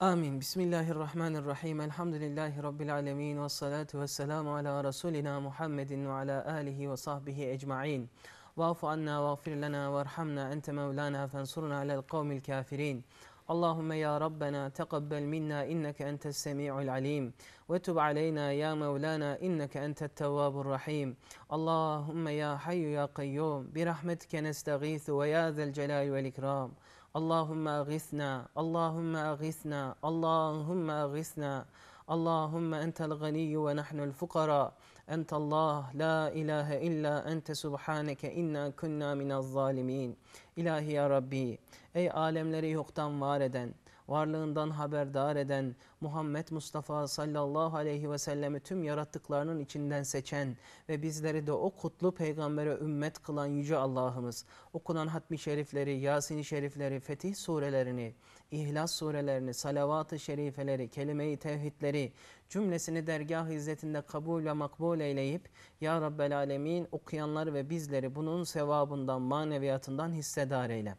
Amin. Bismillahirrahmanirrahim. Elhamdülillahi Rabbil alemin. Ve salatu ve selamu ala Resulina Muhammedin ve ala alihi ve sahbihi ecma'in. Vafu anna, vafir lana, varhamna, ente mevlana, fensurna alel kavmil kafirin. اللهم يا ربنا تقبل منا إنك أنت السميع العليم وتب علينا يا مولانا إنك أنت التواب الرحيم اللهم يا حي يا قيوم برحمتك نستغيث ويا ذا الجلال والإكرام اللهم أغثنا اللهم أغثنا اللهم أغثنا اللهم أنت الغني ونحن الفقراء أنت الله لا إله إلا أنت سبحانك إنا كنا من الظالمين إلهي يا ربي Ey alemleri yoktan var eden, varlığından haberdar eden, Muhammed Mustafa sallallahu aleyhi ve sellemi tüm yarattıklarının içinden seçen ve bizleri de o kutlu peygambere ümmet kılan Yüce Allah'ımız, okunan hatmi şerifleri, yasin şerifleri, Fetih surelerini, İhlas surelerini, salavat-ı şerifeleri, kelime-i tevhidleri cümlesini dergah izzetinde kabul ve makbul eyleyip Ya Rabbel Alemin okuyanlar ve bizleri bunun sevabından, maneviyatından hissedar eyle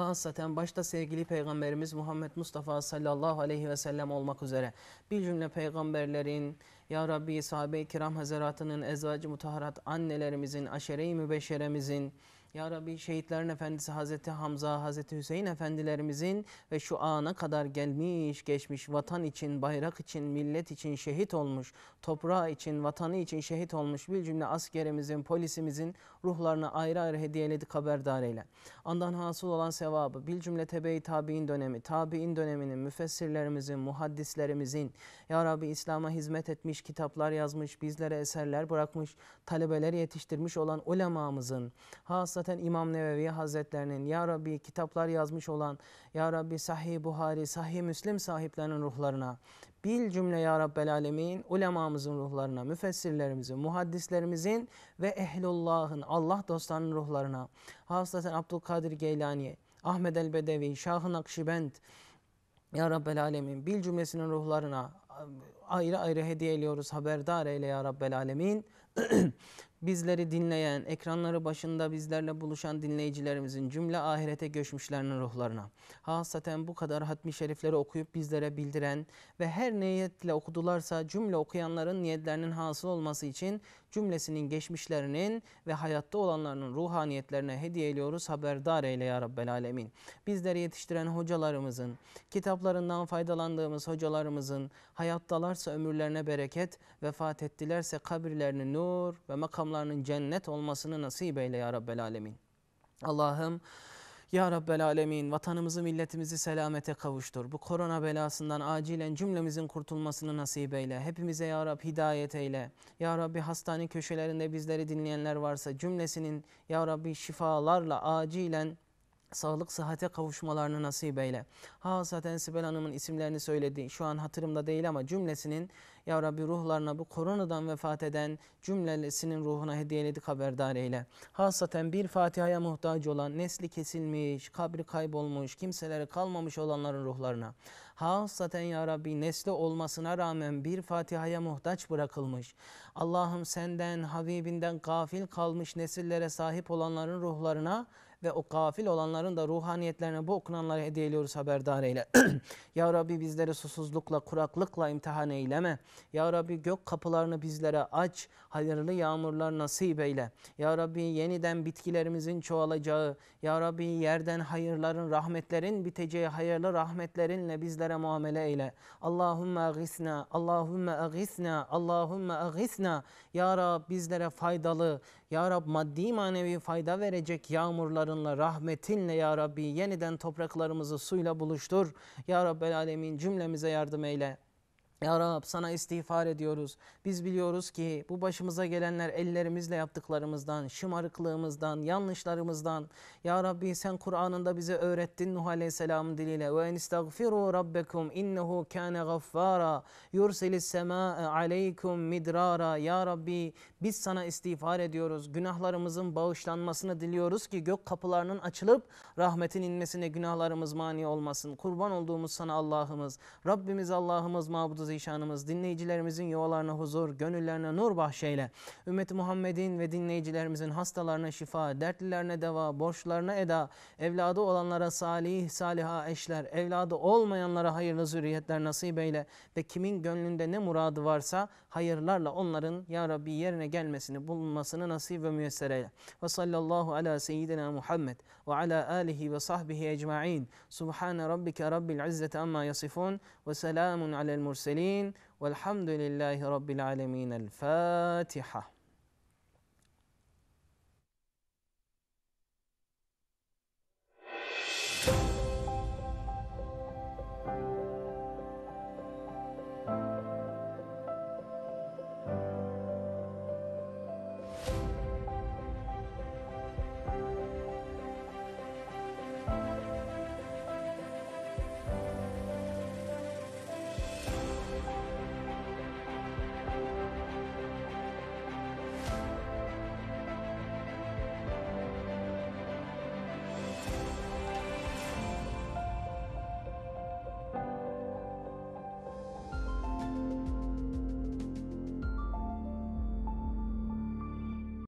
hasaten başta sevgili Peygamberimiz Muhammed Mustafa sallallahu aleyhi ve sellem olmak üzere bir cümle peygamberlerin, Ya Rabbi sahabe-i kiram hazaratının, ezvacı mutaharat annelerimizin, aşere-i mübeşşeremizin, ya Rabbi şehitlerin efendisi Hazreti Hamza, Hazreti Hüseyin efendilerimizin ve şu ana kadar gelmiş geçmiş vatan için, bayrak için, millet için şehit olmuş, toprağı için, vatanı için şehit olmuş bir cümle askerimizin, polisimizin ruhlarını ayrı ayrı hediyeledik haberdar eyle. Andan hasıl olan sevabı, bir cümle tebe-i tabi'in dönemi, tabi'in döneminin, müfessirlerimizin, muhaddislerimizin, ya Rabbi İslam'a hizmet etmiş, kitaplar yazmış, bizlere eserler bırakmış, talebeler yetiştirmiş olan ulemamızın, hasaten İmam Nevevi Hazretlerinin, Ya Rabbi kitaplar yazmış olan, Ya Rabbi Sahih Buhari, Sahih Müslim sahiplerinin ruhlarına, bil cümle ya Rabbel Alemin ulemamızın ruhlarına, müfessirlerimizin, muhaddislerimizin ve ehlullahın, Allah dostlarının ruhlarına, haslaten Abdülkadir Geylani, Ahmed el Bedevi, Şahın Akşibend, ya Rabbel Alemin bil cümlesinin ruhlarına, ayrı ayrı hediye ediyoruz. Haberdar eyle ya Rabbel Alemin. Bizleri dinleyen, ekranları başında bizlerle buluşan dinleyicilerimizin cümle ahirete göçmüşlerinin ruhlarına, hasaten bu kadar hatmi şerifleri okuyup bizlere bildiren ve her niyetle okudularsa cümle okuyanların niyetlerinin hasıl olması için cümlesinin geçmişlerinin ve hayatta olanlarının ruhaniyetlerine hediye ediyoruz. Haberdar eyle ya Rabbel Alemin. Bizleri yetiştiren hocalarımızın, kitaplarından faydalandığımız hocalarımızın hayattalarsa ömürlerine bereket, vefat ettilerse kabirlerinin nur ve makamlarının cennet olmasını nasip eyle ya Rabbel Alemin. Allah'ım ya Rabbel Alemin vatanımızı milletimizi selamete kavuştur. Bu korona belasından acilen cümlemizin kurtulmasını nasip eyle. Hepimize Ya Rab hidayet eyle. Ya Rabbi hastane köşelerinde bizleri dinleyenler varsa cümlesinin Ya Rabbi şifalarla acilen sağlık sıhhate kavuşmalarını nasip eyle. Hasaten Sibel Hanım'ın isimlerini söyledi. Şu an hatırımda değil ama cümlesinin Ya Rabbi ruhlarına bu koronadan vefat eden cümlesinin ruhuna hediyeledik haberdar eyle. Hasaten bir Fatiha'ya muhtaç olan nesli kesilmiş, kabri kaybolmuş, kimseleri kalmamış olanların ruhlarına. Hasaten Ya Rabbi nesli olmasına rağmen bir Fatiha'ya muhtaç bırakılmış. Allah'ım senden, Habibinden gafil kalmış nesillere sahip olanların ruhlarına ve o gafil olanların da ruhaniyetlerine bu okunanları hediye ediyoruz haberdar eyle. ya Rabbi bizleri susuzlukla, kuraklıkla imtihan eyleme. Ya Rabbi gök kapılarını bizlere aç, hayırlı yağmurlar nasip eyle. Ya Rabbi yeniden bitkilerimizin çoğalacağı, Ya Rabbi yerden hayırların, rahmetlerin biteceği hayırlı rahmetlerinle bizlere muamele eyle. Allahümme agisna, Allahümme agisna, Allahümme agisna. Ya Rabbi bizlere faydalı, ya Rab maddi manevi fayda verecek yağmurlarınla, rahmetinle Ya Rabbi yeniden topraklarımızı suyla buluştur. Ya Rabbel Alemin cümlemize yardım eyle. Ya Rab sana istiğfar ediyoruz. Biz biliyoruz ki bu başımıza gelenler ellerimizle yaptıklarımızdan, şımarıklığımızdan, yanlışlarımızdan. Ya Rabbi sen Kur'an'ında bize öğrettin Nuh Aleyhisselam'ın diliyle. Ve en istagfiru rabbekum innehu kâne gaffâra yursilis semâe aleykum midrara. Ya Rabbi biz sana istiğfar ediyoruz. Günahlarımızın bağışlanmasını diliyoruz ki gök kapılarının açılıp rahmetin inmesine günahlarımız mani olmasın. Kurban olduğumuz sana Allah'ımız. Rabbimiz Allah'ımız mabuduz zişanımız dinleyicilerimizin yuvalarına huzur, gönüllerine nur bahşeyle. Ümmeti Muhammed'in ve dinleyicilerimizin hastalarına şifa, dertlilerine deva, borçlarına eda, evladı olanlara salih, saliha eşler, evladı olmayanlara hayırlı zürriyetler nasip eyle ve kimin gönlünde ne muradı varsa hayırlarla onların ya Rabbi yerine gelmesini, bulunmasını nasip ve müyesser eyle. Ve sallallahu ala seyyidina Muhammed ve ala alihi ve sahbihi ecma'in. Subhane rabbike rabbil izzeti amma yasifun ve selamun alel murselin. العالمين والحمد لله رب العالمين الفاتحه